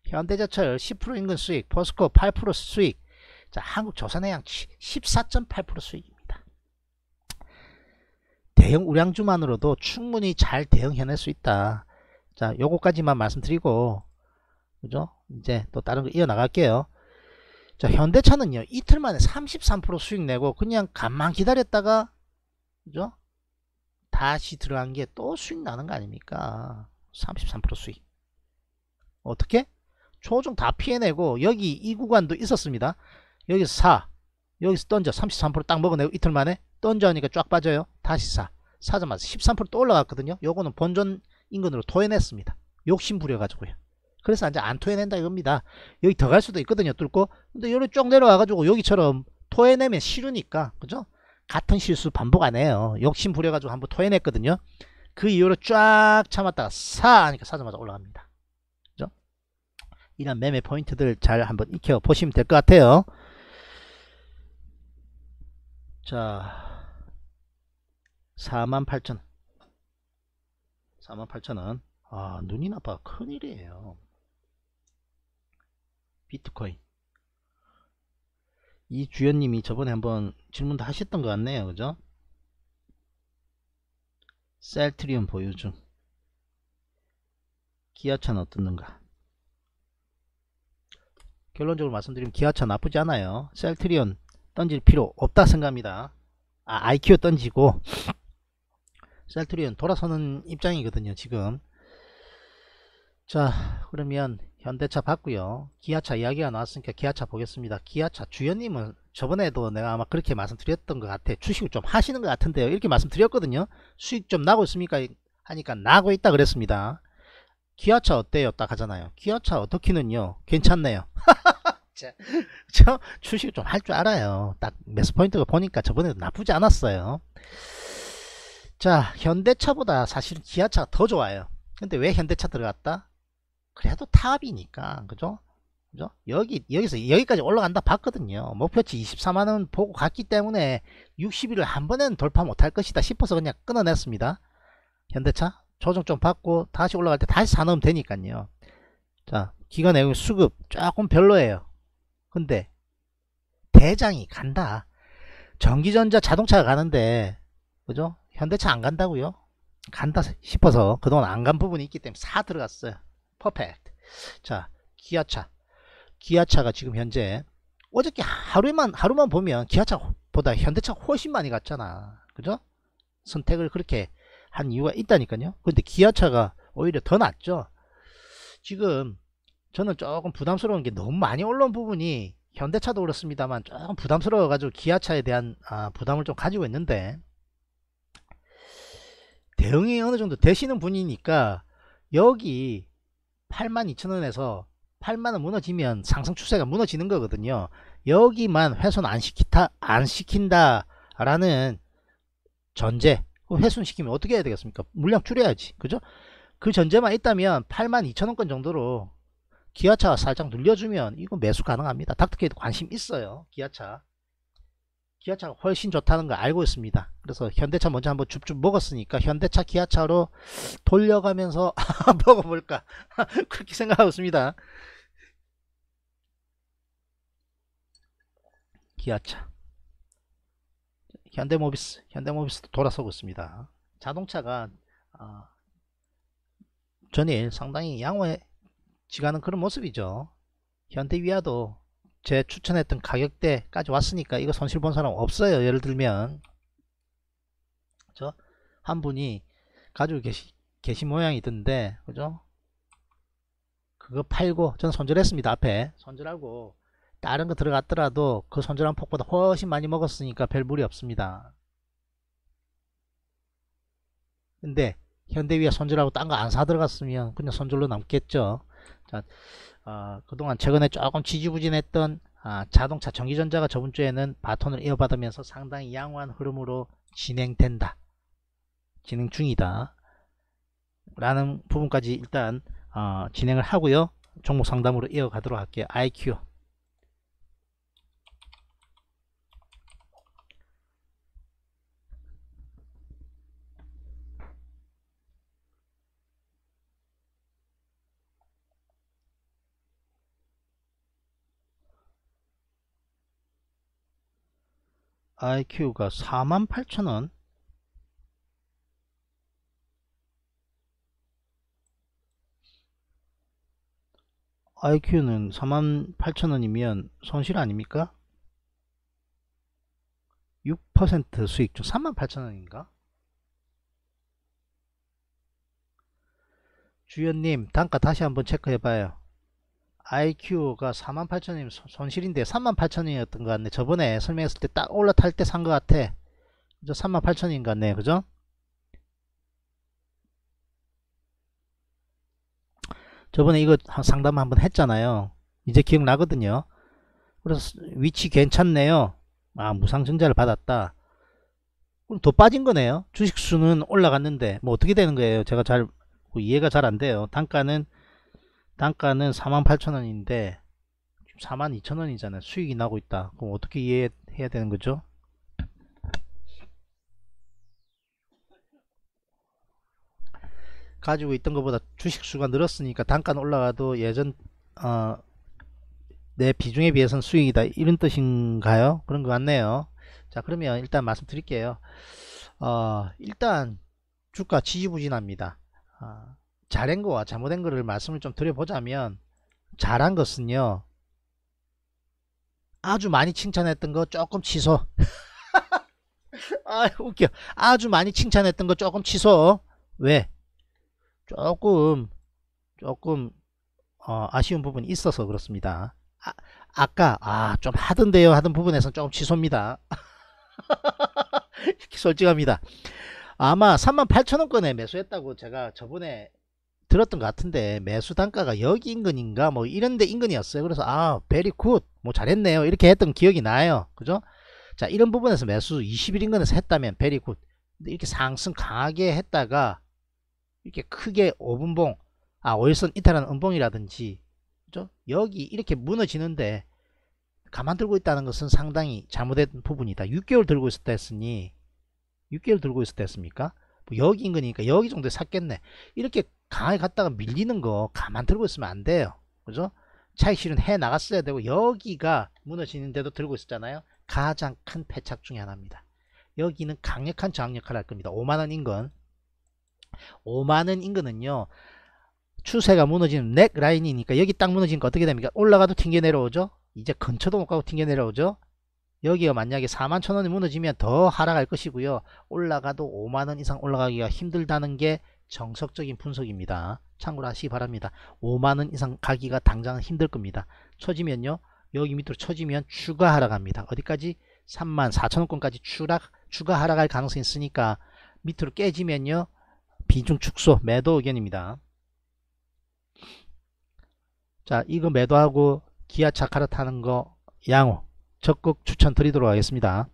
현대제철 10% 인근 수익 포스코 8% 수익 자 한국조선해양 14.8% 수익입니다 대형 우량주만으로도 충분히 잘 대응 해낼 수 있다 자 요거까지만 말씀드리고 그죠 이제 또 다른 거 이어나갈게요 자 현대차는요 이틀 만에 33% 수익 내고 그냥 간만 기다렸다가 그죠 다시 들어간 게 또 수익 나는 거 아닙니까 33% 수익 어떻게 조중다 피해내고 여기 이 구간도 있었습니다 여기서 4 여기서 던져 33%딱 먹어내고 이틀 만에 던져 하니까 쫙 빠져요 다시 4 사자마자 13%또 올라갔거든요 요거는 본전 인근으로 토해냈습니다 욕심 부려가지고요 그래서 이제 안 토해낸다 이겁니다 여기 더 갈 수도 있거든요 뚫고 근데 여기 쭉 내려와 가지고 여기처럼 토해내면 싫으니까 그죠 같은 실수 반복 안 해요 욕심 부려가지고 한번 토해냈거든요 그 이후로 쫙 참았다가 사 하니까 사자마자 올라갑니다 그죠 이런 매매 포인트들 잘 한번 익혀 보시면 될 것 같아요 자 48,000원 48,000원 아 눈이 나빠 큰일이에요 비트코인 이 주연님이 저번에 한번 질문도 하셨던 것 같네요 그죠 셀트리온 보유 중 기아차는 어떻는가 결론적으로 말씀드리면 기아차 나쁘지 않아요 셀트리온 던질 필요 없다 생각합니다 아, IQ 던지고 셀트리온 돌아서는 입장이거든요 지금 자 그러면 현대차 봤고요 기아차 이야기가 나왔으니까 기아차 보겠습니다 기아차 주연님은 저번에도 내가 아마 그렇게 말씀드렸던 것 같아 주식을 좀 하시는 것 같은데요 이렇게 말씀드렸거든요 수익 좀 나고 있습니까 하니까 나고 있다 그랬습니다 기아차 어때요 딱 하잖아요 기아차 어떻게는요 괜찮네요 저 주식 을좀 할 줄 알아요 딱매스 포인트가 보니까 저번에도 나쁘지 않았어요 자 현대차보다 사실은 기아차가 더 좋아요 근데 왜 현대차 들어갔다 그래도 타업이니까 그죠? 그죠? 여기 여기서 여기까지 올라간다 봤거든요. 목표치 24만 원 보고 갔기 때문에 60일을 한 번에는 돌파 못할 것이다 싶어서 그냥 끊어냈습니다. 현대차 조정 좀 받고 다시 올라갈 때 다시 사놓으면 되니까요. 자, 기관 내용 수급 조금 별로예요. 근데 대장이 간다. 전기전자 자동차가 가는데 그죠? 현대차 안 간다고요? 간다 싶어서 그동안 안 간 부분이 있기 때문에 사 들어갔어요. 퍼펙트. 자, 기아차. 기아차가 지금 현재 어저께 하루만 하루만 보면 기아차보다 현대차 훨씬 많이 갔잖아. 그죠? 선택을 그렇게 한 이유가 있다니까요. 근데 기아차가 오히려 더 낫죠. 지금 저는 조금 부담스러운 게 너무 많이 올라온 부분이 현대차도 그렇습니다만 조금 부담스러워 가지고 기아차에 대한 아, 부담을 좀 가지고 있는데 대응이 어느 정도 되시는 분이니까 여기 82,000원에서 8만원 무너지면 상승 추세가 무너지는 거거든요. 여기만 훼손 안 시키다 안 시킨다라는 전제. 그 훼손 시키면 어떻게 해야 되겠습니까? 물량 줄여야지. 그죠? 그 전제만 있다면 82,000원권 정도로 기아차 살짝 눌려주면 이거 매수 가능합니다. 닥터케이도 관심 있어요. 기아차. 기아차가 훨씬 좋다는 걸 알고 있습니다. 그래서 현대차 먼저 한번 줍줍 먹었으니까 현대차 기아차로 돌려가면서 먹어볼까 그렇게 생각하고 있습니다. 기아차 현대모비스 현대모비스도 돌아서고 있습니다. 자동차가 아, 전일 상당히 양호해지가는 그런 모습이죠. 현대위아도 제 추천했던 가격대까지 왔으니까 이거 손실 본 사람 없어요 예를 들면 저 한 분이 가지고 계시, 계신 모양이던데 그죠 그거 팔고 전 손절했습니다 앞에 손절하고 다른 거 들어갔더라도 그 손절한 폭보다 훨씬 많이 먹었으니까 별 무리 없습니다 근데 현대위에 손절하고 딴 거 안 사 들어갔으면 그냥 손절로 남겠죠 자 어, 그동안 최근에 조금 지지부진했던 아, 자동차 전기전자가 저번 주에는 바톤을 이어받으면서 상당히 양호한 흐름으로 진행된다. 진행 중이다. 라는 부분까지 일단 어, 진행을 하고요. 종목 상담으로 이어가도록 할게요. IQ IQ가 48,000원 IQ는 48,000원이면 손실 아닙니까? 6% 수익 중 38,000원인가? 주연님 단가 다시 한번 체크해봐요. IQ가 4 8 0 0 0이면 손실인데 3 8 0 0 0이었던것 같네 저번에 설명했을 때 딱 올라탈 때 산 것 같아 그죠 38,000원인 것 같네 그죠 저번에 이거 상담 한번 했잖아요 이제 기억나거든요 그래서 위치 괜찮네요 아 무상증자를 받았다 그럼 더 빠진 거네요 주식수는 올라갔는데 뭐 어떻게 되는 거예요 제가 잘 뭐 이해가 잘 안 돼요 단가는 단가는 48,000원인데 42,000원이잖아요. 수익이 나고 있다. 그럼 어떻게 이해해야 되는 거죠? 가지고 있던 것보다 주식수가 늘었으니까 단가는 올라가도 예전 어, 내 비중에 비해서는 수익이다 이런 뜻인가요? 그런 것 같네요. 자 그러면 일단 말씀드릴게요. 어, 일단 주가 지지부진합니다. 어, 잘한 거와 잘못된 거를 말씀을 좀 드려보자면 잘한 것은요 아주 많이 칭찬했던 거 조금 취소 아 웃겨 아주 많이 칭찬했던 거 조금 취소 왜 조금 조금 어, 아쉬운 부분이 있어서 그렇습니다 아, 아까 아좀 하던데요 하던 부분에선 조금 취소입니다 솔직합니다 아마 38,000원권에 매수했다고 제가 저번에 들었던 것 같은데 매수 단가가 여기 인근인가 뭐 이런데 인근이었어요 그래서 아 베리 굿뭐 잘했네요 이렇게 했던 기억이 나요 그죠 자 이런 부분에서 매수 20일 인근에서 했다면 베리 굿 이렇게 상승 강하게 했다가 이렇게 크게 5분봉 아 월선 이탈하는 음봉이라든지 그죠 여기 이렇게 무너지는데 가만 들고 있다는 것은 상당히 잘못된 부분이다 6개월 들고 있었다 했으니 6개월 들고 있었다 했습니까 뭐 여기 인근이니까 여기 정도에 샀겠네 이렇게 강하게 갔다가 밀리는 거 가만 들고 있으면 안 돼요 그죠 차익 실은 해 나갔어야 되고 여기가 무너지는데도 들고 있었잖아요 가장 큰 패착 중에 하나입니다 여기는 강력한 저항 역할을 할 겁니다 5만원 인근 5만원 인근은요 추세가 무너지는 넥 라인이니까 여기 딱 무너지니까 어떻게 됩니까 올라가도 튕겨 내려오죠 이제 근처도 못 가고 튕겨 내려오죠 여기가 만약에 4만 천원이 무너지면 더 하락할 것이고요 올라가도 5만원 이상 올라가기가 힘들다는 게 정석적인 분석입니다. 참고로 하시기 바랍니다. 5만원 이상 가기가 당장 힘들 겁니다. 쳐지면요. 여기 밑으로 쳐지면 추가 하락합니다. 어디까지? 3만 4천원권까지 추락, 추가 하락할 가능성이 있으니까 밑으로 깨지면요. 비중 축소, 매도 의견입니다. 자, 이거 매도하고 기아차 갈아타는 거 양호 적극 추천드리도록 하겠습니다.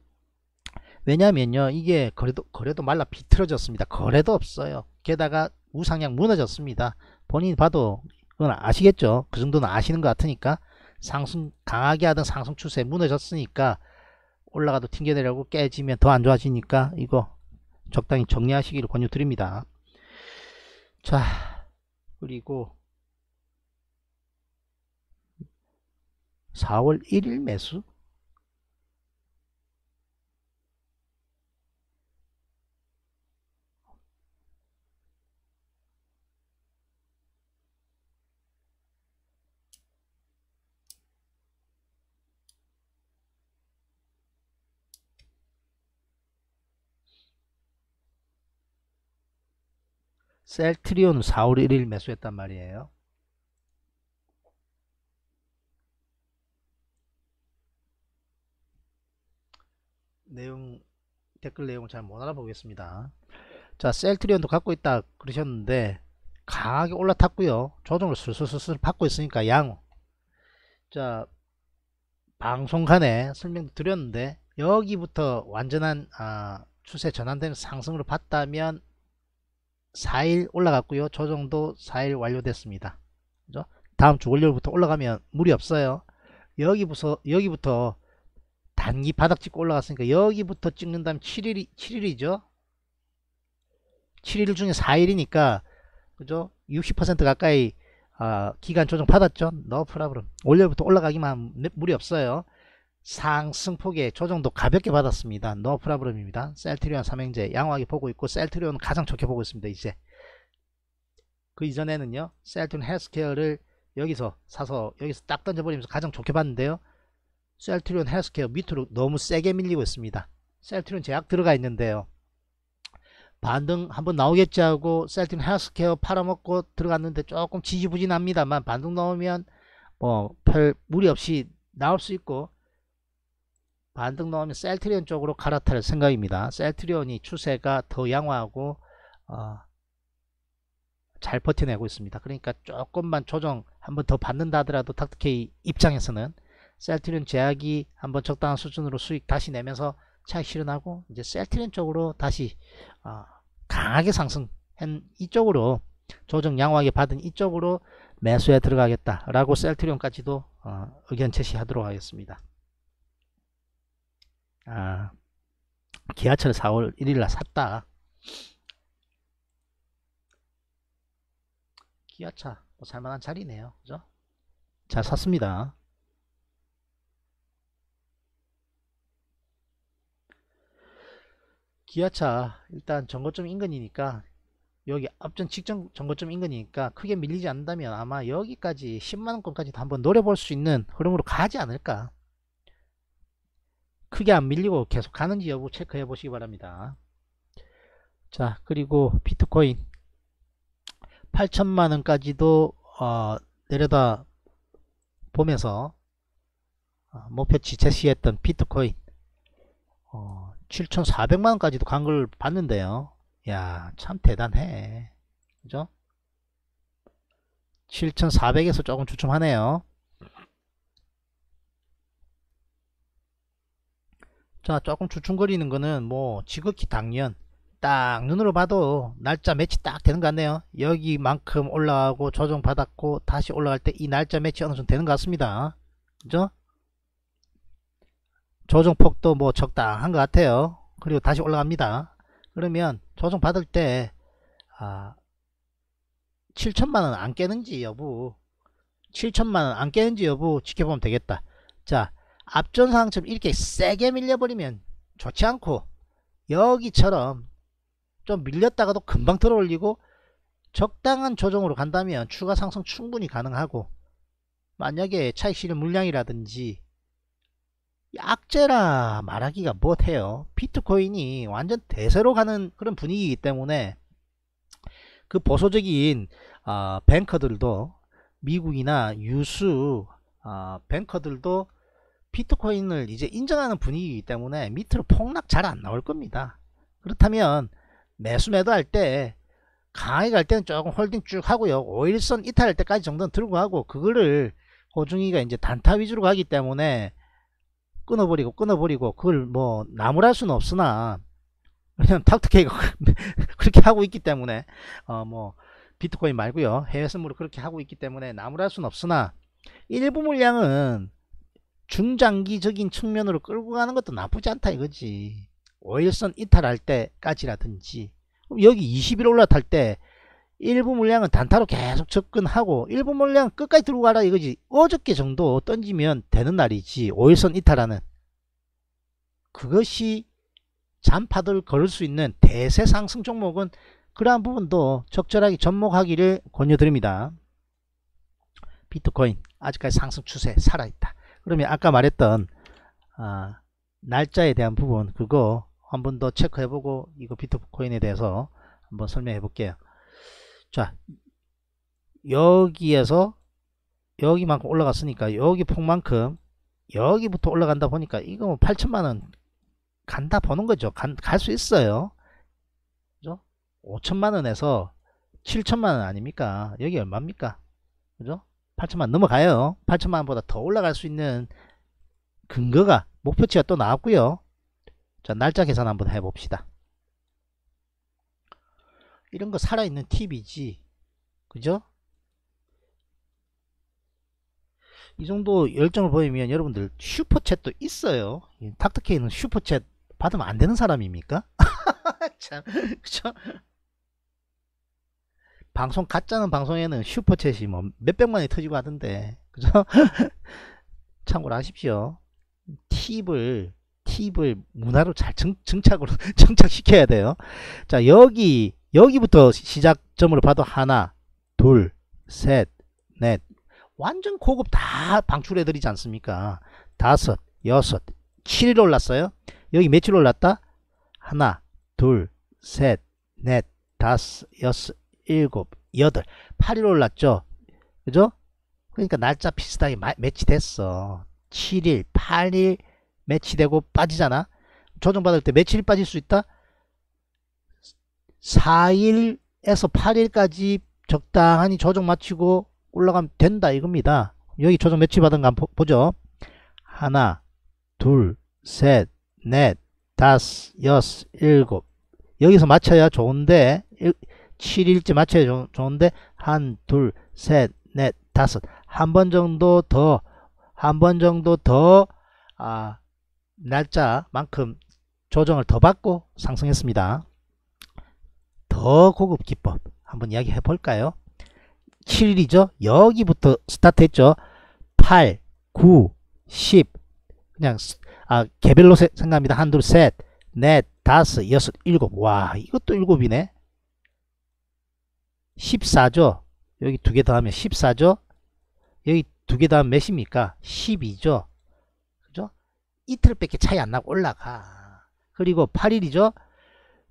왜냐면요. 이게 거래도, 거래도 말라 비틀어졌습니다. 거래도 없어요. 게다가 우상향 무너졌습니다. 본인 이 봐도 그건 아시겠죠? 그 정도는 아시는 것 같으니까 상승 강하게 하던 상승 추세 무너졌으니까 올라가도 튕겨내려고 깨지면 더 안 좋아지니까 이거 적당히 정리하시기를 권유드립니다. 자 그리고 4월 1일 매수 셀트리온 4월 1일 매수했단 말이에요. 내용 댓글 내용 을잘 못 알아보겠습니다. 자 셀트리온도 갖고 있다 그러셨는데 강하게 올라탔고요. 조정을 슬슬슬슬 받고 있으니까 양자 방송간에 설명 드렸는데 여기부터 완전한 아, 추세 전환된 상승으로 봤다면 4일 올라갔고요. 조정도 4일 완료됐습니다. 그죠? 다음 주 월요일부터 올라가면 물이 없어요. 여기부터 여기부터 단기 바닥 찍고 올라갔으니까 여기부터 찍는 다음 7일이 7일이죠. 7일 중에 4일이니까 그죠? 60% 가까이 어, 기간 조정 받았죠. 너 프라브름. 월요일부터 올라가기만 물이 없어요. 상승폭의 조정도 가볍게 받았습니다. 노 프라브럼입니다. 셀트리온 삼행제 양호하게 보고 있고 셀트리온 가장 좋게 보고 있습니다. 이제 그 이전에는요. 셀트리온 헬스케어를 여기서 사서 여기서 딱 던져버리면서 가장 좋게 봤는데요. 셀트리온 헬스케어 밑으로 너무 세게 밀리고 있습니다. 셀트리온 제약 들어가 있는데요. 반등 한번 나오겠지 하고 셀트리온 헬스케어 팔아먹고 들어갔는데 조금 지지부진합니다만 반등 나오면 뭐별 무리 없이 나올 수 있고 반등 나오면 셀트리온 쪽으로 갈아탈 생각입니다. 셀트리온이 추세가 더 양호하고 어, 잘 버텨내고 있습니다. 그러니까 조금만 조정 한번 더 받는다 하더라도 닥터케이 입장에서는 셀트리온 제약이 한번 적당한 수준으로 수익 다시 내면서 차익 실현하고 이제 셀트리온 쪽으로 다시 어, 강하게 상승한 이쪽으로 조정 양호하게 받은 이쪽으로 매수에 들어가겠다라고 셀트리온까지도 어, 의견 제시하도록 하겠습니다. 아, 기아차를 4월 1일날 샀다. 기아차 뭐 살만한 자리네요. 그죠? 잘 샀습니다. 기아차 일단 정거점 인근이니까 여기 앞전 직전 정거점 인근이니까 크게 밀리지 않는다면 아마 여기까지 10만원권까지 도 한번 노려볼 수 있는 흐름으로 가지 않을까 크게 안 밀리고 계속 가는지 여부 체크해 보시기 바랍니다. 자 그리고 비트코인 8천만원까지도 어, 내려다 보면서 어, 목표치 제시했던 비트코인 어, 7,400만원까지도 간 걸 봤는데요. 야참 대단해. 그죠? 7,400에서 조금 주춤하네요. 자 조금 주춤거리는 거는 뭐 지극히 당연 딱 눈으로 봐도 날짜 매치 딱 되는 것 같네요 여기만큼 올라가고 조정 받았고 다시 올라갈 때 이 날짜 매치 어느 정도 되는 것 같습니다 그죠 조정폭도 뭐 적당한 것 같아요 그리고 다시 올라갑니다 그러면 조정 받을 때 아, 7천만원 안 깨는지 여부 7천만원 안 깨는지 여부 지켜보면 되겠다 자 앞전 상황처럼 이렇게 세게 밀려버리면 좋지 않고 여기처럼 좀 밀렸다가도 금방 들어올리고 적당한 조정으로 간다면 추가 상승 충분히 가능하고 만약에 차익 실현 물량이라든지 약재라 말하기가 못해요. 비트코인이 완전 대세로 가는 그런 분위기이기 때문에 그 보수적인 어, 뱅커들도 미국이나 유수 어, 뱅커들도 비트코인을 이제 인정하는 분위기이기 때문에 밑으로 폭락 잘 안 나올 겁니다. 그렇다면 매수 매도할 때 강하게 갈 때는 조금 홀딩 쭉 하고요. 5일선 이탈할 때까지 정도는 들고 가고 그거를 호중이가 이제 단타 위주로 가기 때문에 끊어버리고 끊어버리고 그걸 뭐 나무랄 수는 없으나 왜냐면 탁트케이가 그렇게 하고 있기 때문에 어 뭐 비트코인 말고요 해외 선물을 그렇게 하고 있기 때문에 나무랄 수는 없으나 일부 물량은 중장기적인 측면으로 끌고 가는 것도 나쁘지 않다 이거지. 5일선 이탈할 때까지라든지 여기 20일 올라탈 때 일부 물량은 단타로 계속 접근하고 일부 물량 끝까지 들고 가라 이거지 어저께 정도 던지면 되는 날이지 5일선 이탈하는 그것이 잔파들 걸을 수 있는 대세 상승 종목은 그러한 부분도 적절하게 접목하기를 권유드립니다. 비트코인 아직까지 상승 추세 살아있다. 그러면 아까 말했던 아, 날짜에 대한 부분 그거 한 번 더 체크해보고 이거 비트코인에 대해서 한번 설명해 볼게요. 자 여기에서 여기만큼 올라갔으니까 여기 폭만큼 여기부터 올라간다 보니까 이거 뭐 8천만원 간다 보는 거죠. 갈 수 있어요. 그죠? 5천만원에서 7천만원 아닙니까? 여기 얼마입니까? 그죠? 8천만 넘어가요. 8천만보다 더 올라갈 수 있는 근거가 목표치가 또 나왔고요. 자 날짜 계산 한번 해봅시다. 이런 거 살아있는 팁이지. 그죠? 이 정도 열정을 보이면 여러분들 슈퍼챗도 있어요. 닥터케이는 슈퍼챗 받으면 안 되는 사람입니까? 참, 그쵸? 방송 가짜는 방송에는 슈퍼챗이 뭐 몇백만이 터지고 하던데 그죠? 참고로 하십시오. 팁을 팁을 문화로 잘 정, 착으로 정착시켜야 돼요. 자 여기 여기부터 시작점으로 봐도 하나, 둘, 셋, 넷 완전 고급 다 방출해드리지 않습니까? 다섯, 여섯, 7일 올랐어요. 여기 며칠 올랐다? 하나, 둘, 셋, 넷, 다섯, 여섯, 일곱, 여덟, 팔일 올랐죠? 그죠? 그러니까 날짜 비슷하게 마, 매치됐어. 7일, 8일 매치되고 빠지잖아. 조정받을 때 며칠 빠질 수 있다? 4일에서 8일까지 적당히 조정 마치고 올라가면 된다 이겁니다. 여기 조정 며칠 받은 거 한번 보죠. 하나, 둘, 셋, 넷, 다섯, 여섯, 일곱. 여기서 맞춰야 좋은데 7일째 맞춰야 좋은데 한, 둘, 셋, 넷, 다섯 한 번 정도 더 한 번 정도 더 아, 날짜만큼 조정을 더 받고 상승했습니다. 더 고급 기법 한번 이야기해 볼까요? 7일이죠. 여기부터 스타트했죠. 8, 9, 10 그냥 아 개별로 생각합니다. 한, 둘, 셋, 넷, 다섯, 여섯, 일곱 와 이것도 일곱이네. 14죠. 여기 두 개 더하면 14죠. 여기 두 개 더하면 몇입니까? 12죠. 그죠? 이틀밖에 차이 안 나고 올라가. 그리고 8일이죠.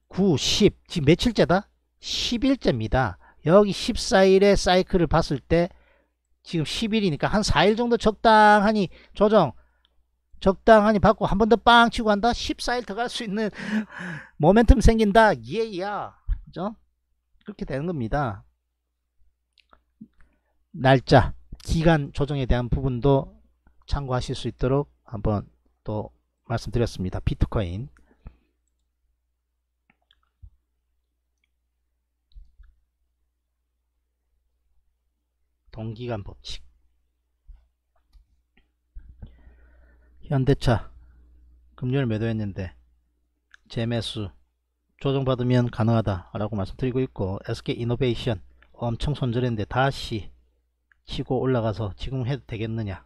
9, 10. 지금 며칠째다? 10일째입니다. 여기 1 4일에 사이클을 봤을 때 지금 10일이니까 한 4일 정도 적당하니 조정 적당하니 받고 한 번 더 빵 치고 한다 14일 더 갈 수 있는 모멘텀 생긴다 예야 그죠 그렇게 되는 겁니다. 날짜, 기간 조정에 대한 부분도 참고하실 수 있도록 한번 또 말씀드렸습니다. 비트코인 동기간 법칙 현대차 금요일 매도했는데 재매수 조정받으면 가능하다라고 말씀드리고 있고 SK 이노베이션 엄청 손절했는데 다시 치고 올라가서 지금 해도 되겠느냐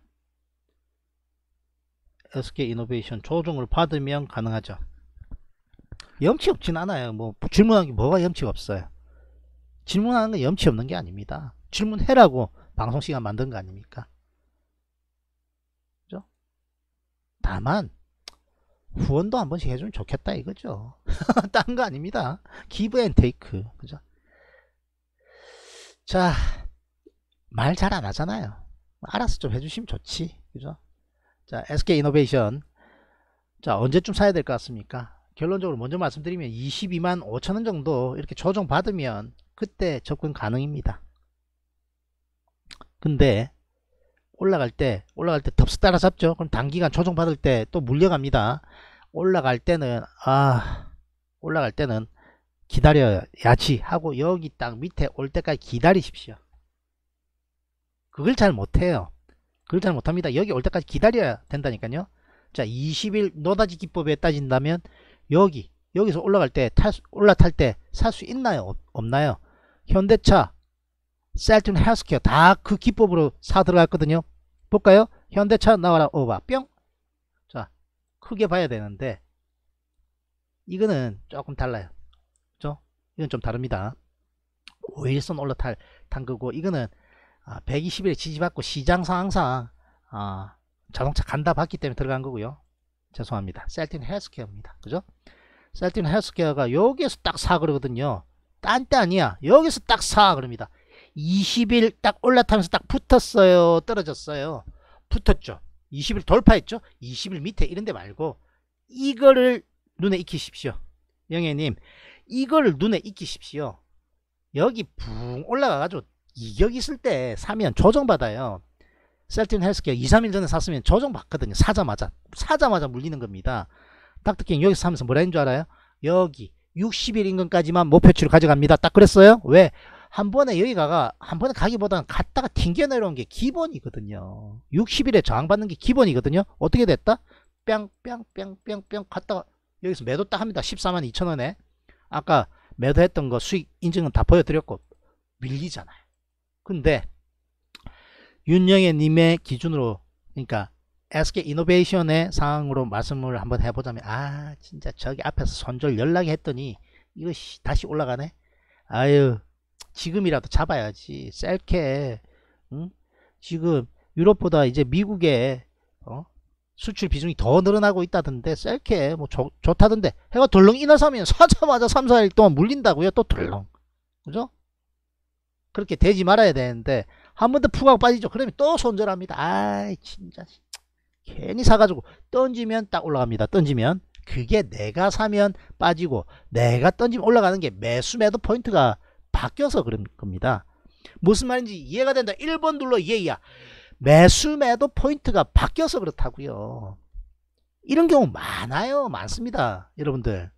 SK 이노베이션 조정을 받으면 가능하죠 염치 없진 않아요 뭐 질문하는 게 뭐가 염치가 없어요 질문하는 건 염치 없는 게 아닙니다 질문해라고 방송시간 만든 거 아닙니까 그죠? 다만 후원도 한 번씩 해주면 좋겠다 이거죠. 딴 거 아닙니다. 기브 앤 테이크. 그죠? 자, 말 잘 안 하잖아요. 알아서 좀 해주시면 좋지. 그죠? 자, SK 이노베이션. 자, 언제쯤 사야 될 것 같습니까? 결론적으로 먼저 말씀드리면 22만 5천원 정도 이렇게 조정받으면 그때 접근 가능입니다. 근데 올라갈 때 올라갈 때 덥석 따라잡죠 그럼 단기간 조정받을 때 또 물려갑니다 올라갈 때는 아 올라갈 때는 기다려야지 하고 여기 딱 밑에 올 때까지 기다리십시오 그걸 잘 못해요 그걸 잘 못합니다 여기 올 때까지 기다려야 된다니까요 자 20일 노다지 기법에 따진다면 여기 여기서 올라갈 때 탈, 올라탈 때 살 수 있나요 없, 없나요 현대차 셀튼 헬스케어 다 그 기법으로 사 들어갔거든요. 볼까요? 현대차 나와라 오바 뿅. 자 크게 봐야 되는데 이거는 조금 달라요. 그죠? 이건 좀 다릅니다. 5일선 올라탈 탄거고 이거는 120일 아, 지지받고 시장 상황상 아, 자동차 간다 봤기 때문에 들어간 거고요. 죄송합니다. 셀틴 헬스케어입니다. 그죠? 셀틴 헬스케어가 여기에서 딱 사 그러거든요. 딴 때 아니야. 여기서 딱 사 그럽니다. 20일 딱 올라타면서 딱 붙었어요 떨어졌어요 붙었죠 20일 돌파했죠 20일 밑에 이런데 말고 이거를 눈에 익히십시오 영예님 이걸 눈에 익히십시오 여기 붕 올라가가지고 이격 있을 때 사면 조정받아요 셀틴 헬스케어 2, 3일 전에 샀으면 조정받거든요 사자마자 사자마자 물리는 겁니다 닥터킹 여기서 사면서 뭐라 했는 줄 알아요? 여기 60일 인근까지만 목표치로 가져갑니다 딱 그랬어요 왜? 한 번에 여기 가가 한 번에 가기보다는 갔다가 튕겨 내려온 게 기본이거든요 60일에 저항받는 게 기본이거든요 어떻게 됐다? 뺑뺑뺑뺑뺑 갔다가 여기서 매도 딱 합니다 14만 2천원에 아까 매도했던 거 수익 인증은 다 보여드렸고 밀리잖아요 근데 윤영애 님의 기준으로 그러니까 SK 이노베이션의 상황으로 말씀을 한번 해보자면 아 진짜 저기 앞에서 손절 연락이 했더니 이것이 다시 올라가네 아유 지금이라도 잡아야지 셀케 응? 지금 유럽보다 이제 미국의 어? 수출 비중이 더 늘어나고 있다던데 셀케 뭐 조, 좋다던데 해가 덜렁 이나사면 사자마자 3, 4일 동안 물린다고요 또 덜렁 그죠? 그렇게 되지 말아야 되는데 한 번더푹 하고 빠지죠 그러면 또 손절합니다 아이 진짜 괜히 사가지고 던지면 딱 올라갑니다 던지면 그게 내가 사면 빠지고 내가 던지면 올라가는 게 매수 매도 포인트가 바뀌어서 그런 겁니다. 무슨 말인지 이해가 된다. 1번 눌러 예, 이해야. 매수 매도 포인트가 바뀌어서 그렇다고요. 이런 경우 많아요. 많습니다. 여러분들.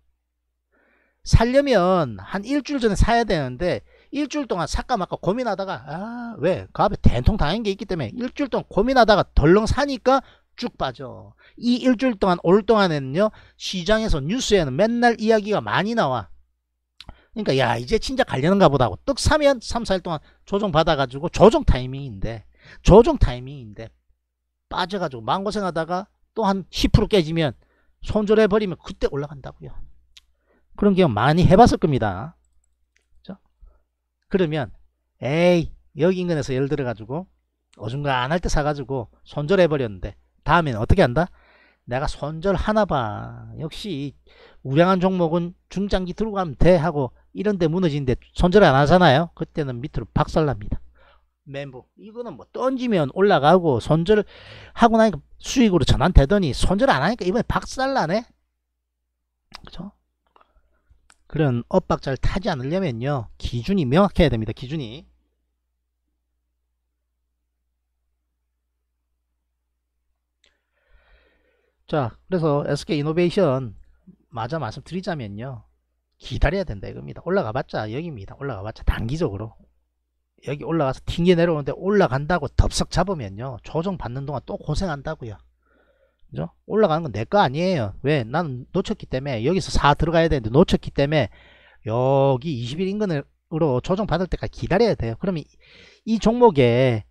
살려면 한 일주일 전에 사야 되는데 일주일 동안 살까 말까 고민하다가 아 왜? 그 앞에 된통 당한 게 있기 때문에 일주일 동안 고민하다가 덜렁 사니까 쭉 빠져. 이 일주일 동안 올 동안에는요. 시장에서 뉴스에는 맨날 이야기가 많이 나와. 그러니까 야 이제 진짜 갈려는가 보다 하고 뚝 사면 3, 4일 동안 조정 받아가지고 조정 타이밍인데 조정 타이밍인데 빠져가지고 망고생하다가 또 한 10% 깨지면 손절해버리면 그때 올라간다고요. 그런 경험 많이 해봤을 겁니다. 그죠? 그러면 에이 여기 인근에서 예를 들어가지고 어중간 안 할 때 사가지고 손절해버렸는데 다음에는 어떻게 한다? 내가 손절 하나 봐. 역시 우량한 종목은 중장기 들어 가면 돼 하고 이런데 무너지는데 손절 안 하잖아요. 그때는 밑으로 박살납니다. 멘붕. 이거는 뭐 던지면 올라가고 손절 하고 나니까 수익으로 전환되더니 손절 안 하니까 이번에 박살나네. 그죠? 그런 엇박자를 타지 않으려면요. 기준이 명확해야 됩니다. 기준이. 자, 그래서 SK 이노베이션 마저 말씀드리자면요. 기다려야 된다 이겁니다. 올라가봤자 여기입니다. 올라가봤자 단기적으로 여기 올라가서 튕겨 내려오는데 올라간다고 덥석 잡으면요 조정 받는 동안 또 고생한다고요. 그죠? 올라가는 건 내 거 아니에요. 왜? 나는 놓쳤기 때문에 여기서 4 들어가야 되는데 놓쳤기 때문에 여기 20일 인근으로 조정 받을 때까지 기다려야 돼요. 그러면 이 종목의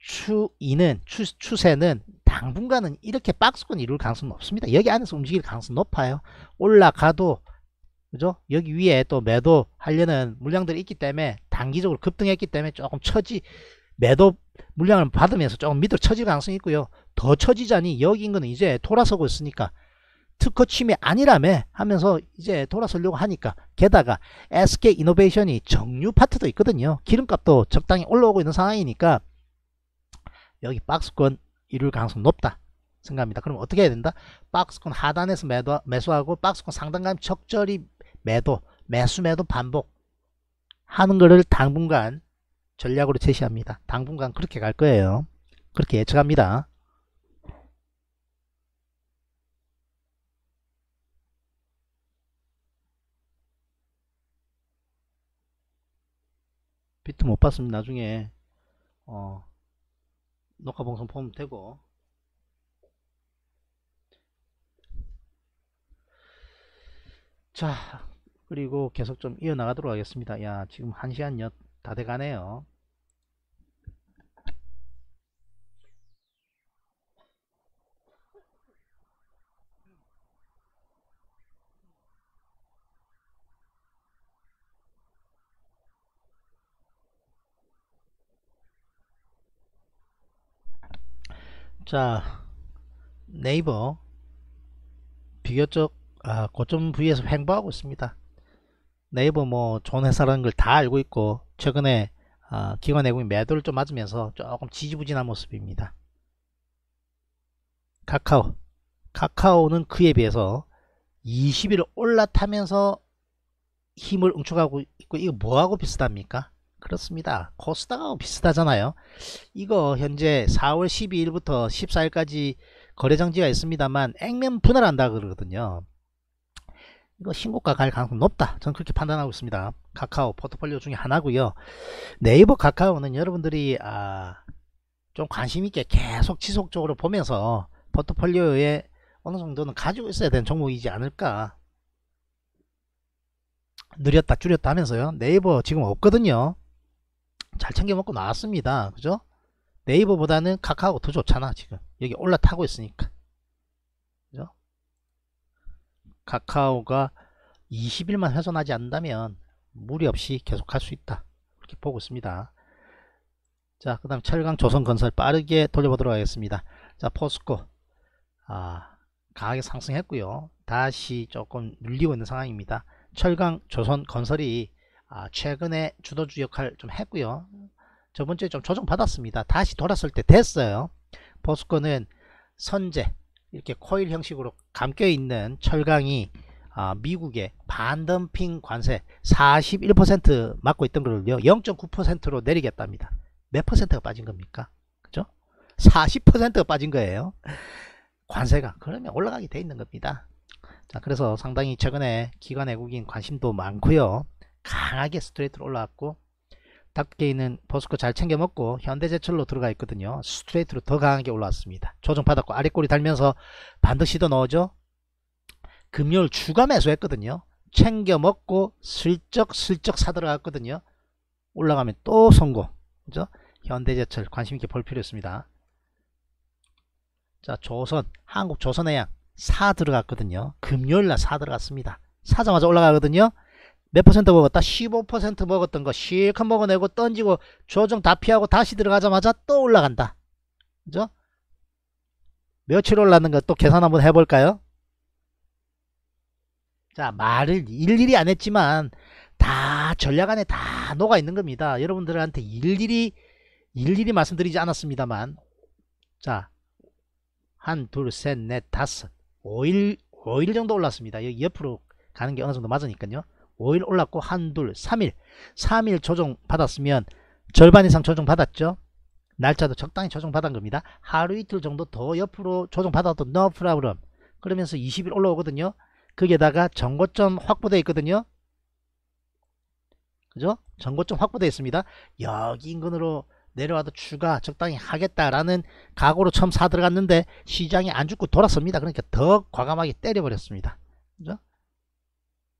추이는 추, 추세는 당분간은 이렇게 박스권 이룰 가능성은 없습니다. 여기 안에서 움직일 가능성 높아요. 올라가도 그죠? 여기 위에 또 매도 하려는 물량들이 있기 때문에 단기적으로 급등했기 때문에 조금 처지 매도 물량을 받으면서 조금 밑으로 처질 가능성이 있고요. 더 처지자니 여기인 거는 이제 돌아서고 있으니까 특허 침해 아니라매 하면서 이제 돌아서려고 하니까 게다가 SK 이노베이션이 정유 파트도 있거든요. 기름값도 적당히 올라오고 있는 상황이니까 여기 박스권 이룰 가능성 높다 생각합니다. 그럼 어떻게 해야 된다? 박스권 하단에서 매도, 매수하고 박스권 상단감 적절히 매도, 매수 매도 반복 하는 거를 당분간 전략으로 제시합니다. 당분간 그렇게 갈 거예요. 그렇게 예측합니다. 비트 못봤습니다 나중에 어, 녹화방송 보면 되고 자 그리고 계속 좀 이어나가도록 하겠습니다. 야 지금 1시간 여다 돼가네요. 자 네이버 비교적 아, 고점 부위에서 횡보하고 있습니다. 네이버 뭐 좋은 회사라는 걸 다 알고 있고 최근에 어, 기관 내국이 매도를 좀 맞으면서 조금 지지부진한 모습입니다. 카카오 카카오는 그에 비해서 20일 올라타면서 힘을 응축하고 있고 이거 뭐하고 비슷합니까? 그렇습니다. 코스닥하고 비슷하잖아요. 이거 현재 4월 12일부터 14일까지 거래장지가 있습니다만 액면 분할한다 그러거든요. 이거 신고가 갈 가능성 높다. 저는 그렇게 판단하고 있습니다. 카카오 포트폴리오 중에 하나고요. 네이버 카카오는 여러분들이 아, 좀 관심 있게 계속 지속적으로 보면서 포트폴리오에 어느 정도는 가지고 있어야 되는 종목이지 않을까. 느렸다 줄였다 하면서요. 네이버 지금 없거든요. 잘 챙겨 먹고 나왔습니다. 그죠? 네이버보다는 카카오가 더 좋잖아 지금 여기 올라타고 있으니까 카카오가 20일만 훼손하지 않는다면 무리 없이 계속 할수 있다 이렇게 보고 있습니다 자그 다음 철강 조선건설 빠르게 돌려보도록 하겠습니다 자 포스코 아 강하게 상승했고요 다시 조금 눌리고 있는 상황입니다 철강 조선건설이 아, 최근에 주도주 역할 좀 했고요 저번주에 좀 조정 받았습니다 다시 돌았을 때 됐어요 포스코는 선제 이렇게 코일 형식으로 감겨 있는 철강이 아, 미국의 반덤핑 관세 41% 맞고 있던 걸요 0.9%로 내리겠답니다. 몇 퍼센트가 빠진 겁니까? 그죠? 40%가 빠진 거예요. 관세가 그러면 올라가게 돼 있는 겁니다. 자, 그래서 상당히 최근에 기관 외국인 관심도 많고요. 강하게 스트레이트로 올라왔고 닭게있는 버스코 잘 챙겨 먹고 현대제철로 들어가 있거든요. 스트레이트로 더 강하게 올라왔습니다. 조정받았고 아래꼬리 달면서 반드시 더 넣어줘. 금요일 추가 매수했거든요. 챙겨 먹고 슬쩍슬쩍 사들어갔거든요. 올라가면 또 성공. 그죠? 현대제철 관심있게 볼 필요 있습니다. 자, 조선, 한국 조선해양 사 들어갔거든요. 금요일날 사 들어갔습니다. 사자마자 올라가거든요. 몇 퍼센트 먹었다? 15% 먹었던 거 실컷 먹어내고 던지고 조정 다 피하고 다시 들어가자마자 또 올라간다. 그죠? 며칠 올랐는가 또 계산 한번 해볼까요? 자 말을 일일이 안 했지만 다 전략 안에 다 녹아 있는 겁니다. 여러분들한테 일일이 일일이 말씀드리지 않았습니다만 자 한, 둘, 셋, 넷, 다섯 5일 5일 정도 올랐습니다. 여기 옆으로 가는 게 어느 정도 맞으니까요. 5일 올랐고 한둘 3일 3일 조정 받았으면 절반 이상 조정 받았죠 날짜도 적당히 조정 받은 겁니다 하루 이틀 정도 더 옆으로 조정 받아도 no problem 그러면서 20일 올라오거든요 거기에다가 정고점 확보되어 있거든요 그죠 정고점 확보되어 있습니다 여기 인근으로 내려와도 추가 적당히 하겠다라는 각오로 처음 사 들어갔는데 시장이 안 죽고 돌았습니다. 그러니까 더 과감하게 때려버렸습니다. 그죠?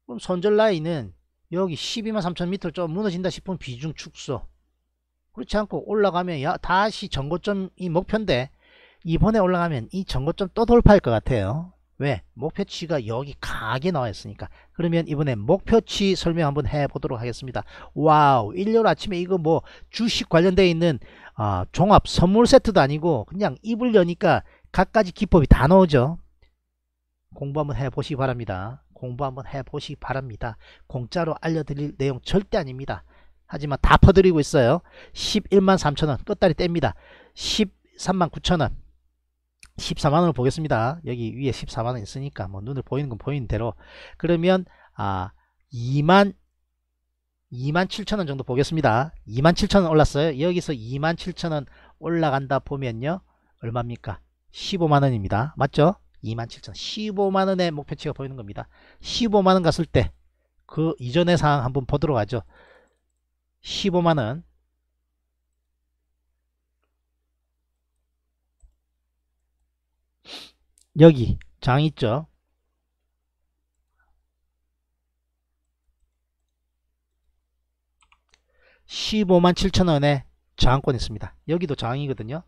그럼 손절 라인은 여기 12만 0 0 미터 좀 무너진다 싶은 비중 축소 그렇지 않고 올라가면 야, 다시 전고점이 목표인데 이번에 올라가면 이 전고점 또 돌파할 것 같아요 왜? 목표치가 여기 강하게 나와 있으니까 그러면 이번에 목표치 설명 한번 해보도록 하겠습니다 와우 일요일 아침에 이거 뭐 주식 관련되어 있는 어, 종합 선물 세트도 아니고 그냥 입을 여니까 각가지 기법이 다 나오죠 공부 한번 해보시기 바랍니다 공부 한번 해보시기 바랍니다. 공짜로 알려드릴 내용 절대 아닙니다. 하지만 다 퍼드리고 있어요. 11만 3천원 끝다리 뗍니다. 13만 9천원 14만원을 보겠습니다. 여기 위에 14만원 있으니까 뭐 눈을 보이는 건 보이는 대로 그러면 아 2만 2만 7천원 정도 보겠습니다. 2만 7천원 올랐어요. 여기서 2만 7천원 올라간다 보면요. 얼마입니까? 15만원입니다. 맞죠? 27,000 15만원의 목표치가 보이는 겁니다 15만원 갔을 때 그 이전의 상황 한번 보도록 하죠 15만원 여기 장 있죠 $157,000원에 저항권 있습니다. 여기도 저항이거든요.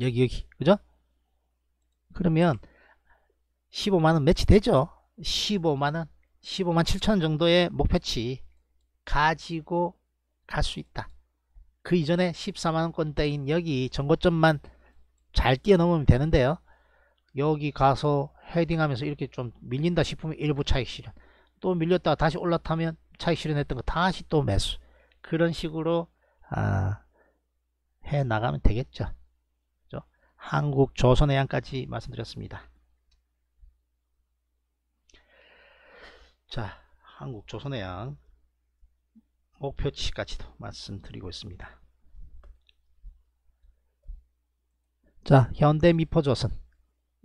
여기 여기 그죠? 그러면 15만원 매치 되죠? 15만원 15만 7천원 정도의 목표치 가지고 갈 수 있다 그 이전에 14만원권대인 여기 전고점만 잘 뛰어넘으면 되는데요 여기 가서 헤딩하면서 이렇게 좀 밀린다 싶으면 일부 차익 실현 또 밀렸다가 다시 올라타면 차익 실현했던 거 다시 또 매수 그런 식으로 아, 해 나가면 되겠죠 한국 조선해양까지 말씀드렸습니다. 자, 한국 조선해양 목표치까지도 말씀드리고 있습니다. 자, 현대 미포조선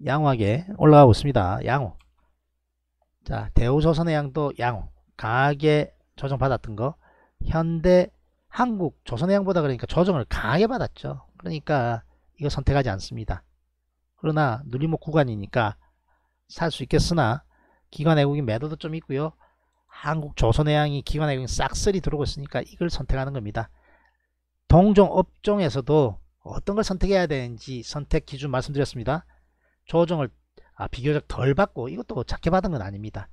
양호하게 올라가고 있습니다. 양호. 자, 대우조선의 양도 양호. 강하게 조정받았던 거 현대 한국 조선의 양보다 그러니까 조정을 강하게 받았죠. 그러니까 이거 선택하지 않습니다. 그러나 누리목 구간이니까 살 수 있겠으나 기관외국인 매도도 좀 있고요. 한국 조선해양이 기관외국인 싹쓸이 들어오고 있으니까 이걸 선택하는 겁니다. 동종 업종에서도 어떤 걸 선택해야 되는지 선택 기준 말씀드렸습니다. 조정을 아, 비교적 덜 받고 이것도 작게 받은 건 아닙니다.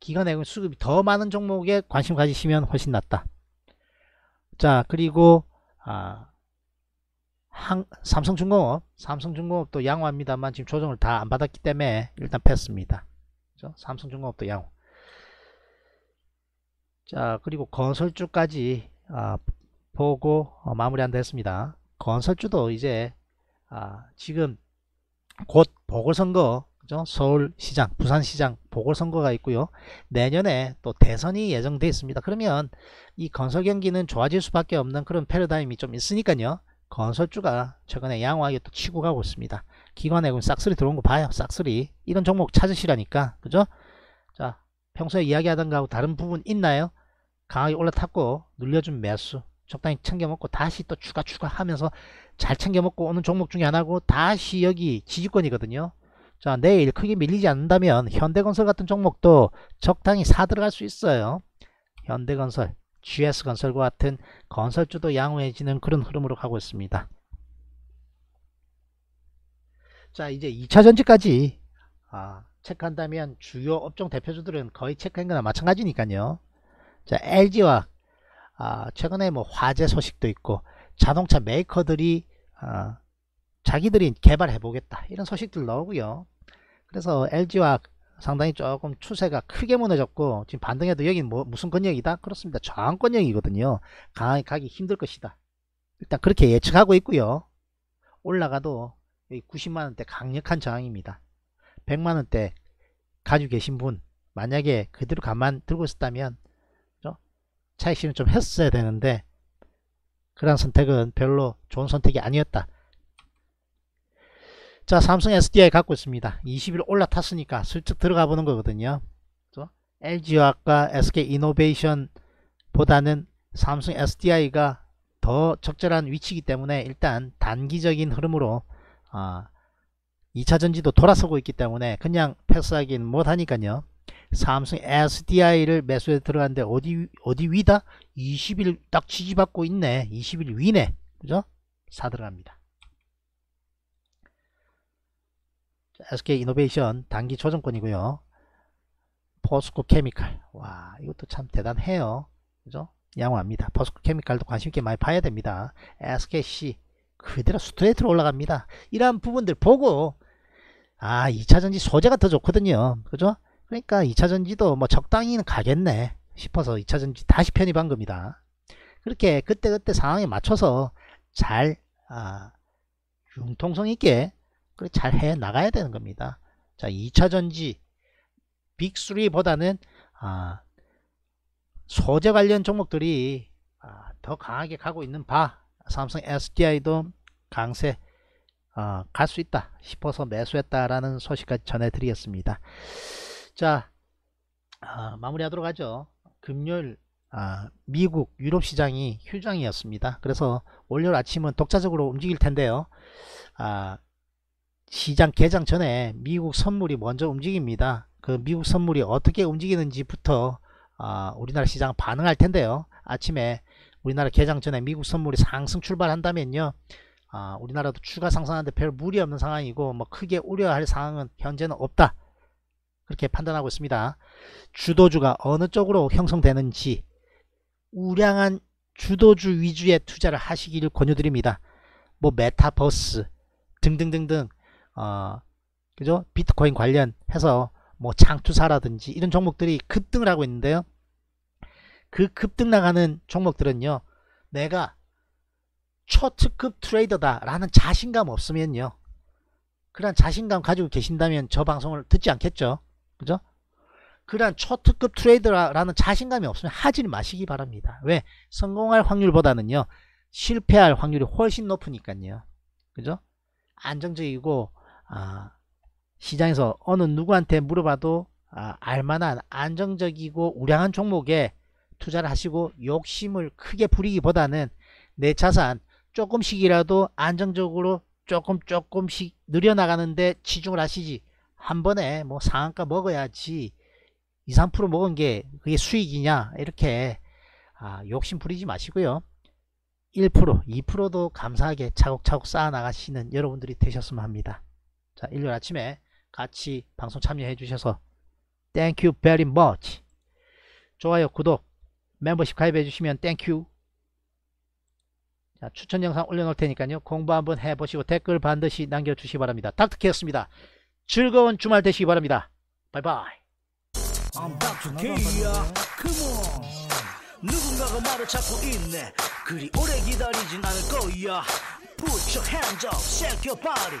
기관외국인 수급이 더 많은 종목에 관심 가지시면 훨씬 낫다. 자 그리고 아, 항, 삼성중공업, 삼성중공업도 양호합니다만 지금 조정을 다 안 받았기 때문에 일단 패스입니다. 그렇죠? 삼성중공업도 양호. 자 그리고 건설주까지 아, 보고 어, 마무리한다 했습니다. 건설주도 이제 아, 지금 곧 보궐선거 그죠? 서울시장 부산시장 보궐선거가 있고요 내년에 또 대선이 예정되어 있습니다 그러면 이 건설경기는 좋아질 수밖에 없는 그런 패러다임이 좀 있으니까요 건설주가 최근에 양호하게 또 치고 가고 있습니다. 기관에 싹쓸이 들어온 거 봐요. 싹쓸이. 이런 종목 찾으시라니까. 그죠? 자, 평소에 이야기하던 거하고 다른 부분 있나요? 강하게 올라탔고 눌려준 매수 적당히 챙겨먹고 다시 또 추가 추가 하면서 잘 챙겨먹고 오는 종목 중에 하나고 다시 여기 지지권이거든요. 자 내일 크게 밀리지 않는다면 현대건설 같은 종목도 적당히 사 들어갈 수 있어요. 현대건설 GS건설과 같은 건설주도 양호해지는 그런 흐름으로 가고 있습니다. 자 이제 2차전지까지 아, 체크한다면 주요 업종 대표주들은 거의 체크한 거나 마찬가지니까요. 자 LG와 아, 최근에 뭐 화재 소식도 있고 자동차 메이커들이 아, 자기들이 개발해 보겠다 이런 소식들 나오고요. 그래서 LG와 상당히 조금 추세가 크게 무너졌고 지금 반등해도 여긴 뭐 무슨 권역이다? 그렇습니다. 저항권역이거든요. 강하게 가기 힘들 것이다. 일단 그렇게 예측하고 있고요. 올라가도 여기 90만원대 강력한 저항입니다. 100만원대 가지고 계신 분 만약에 그대로 가만 들고 있었다면 차익실현 좀 했어야 되는데 그런 선택은 별로 좋은 선택이 아니었다. 자 삼성 SDI 갖고 있습니다 20일 올라탔으니까 슬쩍 들어가 보는 거거든요 그렇죠? LG화학과 SK이노베이션 보다는 삼성 SDI가 더 적절한 위치이기 때문에 일단 단기적인 흐름으로 어, 아, 2차전지도 돌아서고 있기 때문에 그냥 패스하기 못하니까요 삼성 SDI를 매수에 들어갔는데 어디 어디 위다? 20일 딱 지지받고 있네 20일 위네 그죠? 사 들어갑니다 SK 이노베이션 단기 초정권이고요 포스코 케미칼. 와, 이것도 참 대단해요. 그죠? 양호합니다. 포스코 케미칼도 관심있게 많이 봐야 됩니다. SKC 그대로 스트레이트로 올라갑니다. 이러한 부분들 보고 아 2차전지 소재가 더 좋거든요. 그죠? 그러니까 2차전지도 뭐 적당히는 가겠네 싶어서 2차전지 다시 편입한 겁니다. 그렇게 그때그때 상황에 맞춰서 잘 아, 융통성 있게 그래 잘해 나가야 되는 겁니다. 자, 2차 전지 빅3보다는 아, 소재 관련 종목들이 아, 더 강하게 가고 있는 바 삼성 SDI도 강세 아, 어, 갈수 있다 싶어서 매수했다라는 소식까지 전해드리겠습니다. 자 아, 마무리하도록 하죠. 금요일 아, 미국 유럽 시장이 휴장이었습니다. 그래서 월요일 아침은 독자적으로 움직일 텐데요. 아, 시장 개장 전에 미국 선물이 먼저 움직입니다. 그 미국 선물이 어떻게 움직이는지부터 아, 우리나라 시장 반응할 텐데요. 아침에 우리나라 개장 전에 미국 선물이 상승 출발한다면요. 아, 우리나라도 추가 상승하는데 별 무리 없는 상황이고 뭐 크게 우려할 상황은 현재는 없다. 그렇게 판단하고 있습니다. 주도주가 어느 쪽으로 형성되는지 우량한 주도주 위주의 투자를 하시기를 권유드립니다. 뭐 메타버스 등등등등 어, 그죠? 비트코인 관련해서 뭐장투사라든지 이런 종목들이 급등을 하고 있는데요. 그 급등 나가는 종목들은요. 내가 초특급 트레이더다라는 자신감 없으면요. 그런 자신감 가지고 계신다면 저 방송을 듣지 않겠죠. 그죠? 그러한 초특급 트레이더라는 자신감이 없으면 하지 마시기 바랍니다. 왜? 성공할 확률보다는요. 실패할 확률이 훨씬 높으니까요. 그죠? 안정적이고 아, 시장에서 어느 누구한테 물어봐도 아, 알만한 안정적이고 우량한 종목에 투자를 하시고 욕심을 크게 부리기보다는 내 자산 조금씩이라도 안정적으로 조금 조금씩 늘려나가는데 치중을 하시지 한 번에 뭐 상한가 먹어야지 2, 3% 먹은 게 그게 수익이냐 이렇게 아, 욕심 부리지 마시고요 1% 2%도 감사하게 차곡차곡 쌓아 나가시는 여러분들이 되셨으면 합니다 자, 일요일 아침에 같이 방송 참여해 주셔서 Thank you very much. 좋아요, 구독, 멤버십 가입해 주시면 Thank you. 자, 추천 영상 올려놓을 테니까요. 공부 한번 해보시고 댓글 반드시 남겨주시기 바랍니다. 닥터키였습니다. 즐거운 주말 되시기 바랍니다. 바이바이. I'm Dr. K야. Come on. 누군가가 말을 찾고 있네. 그리 오래 기다리진 않을 거야. Put your hands up, shake your body.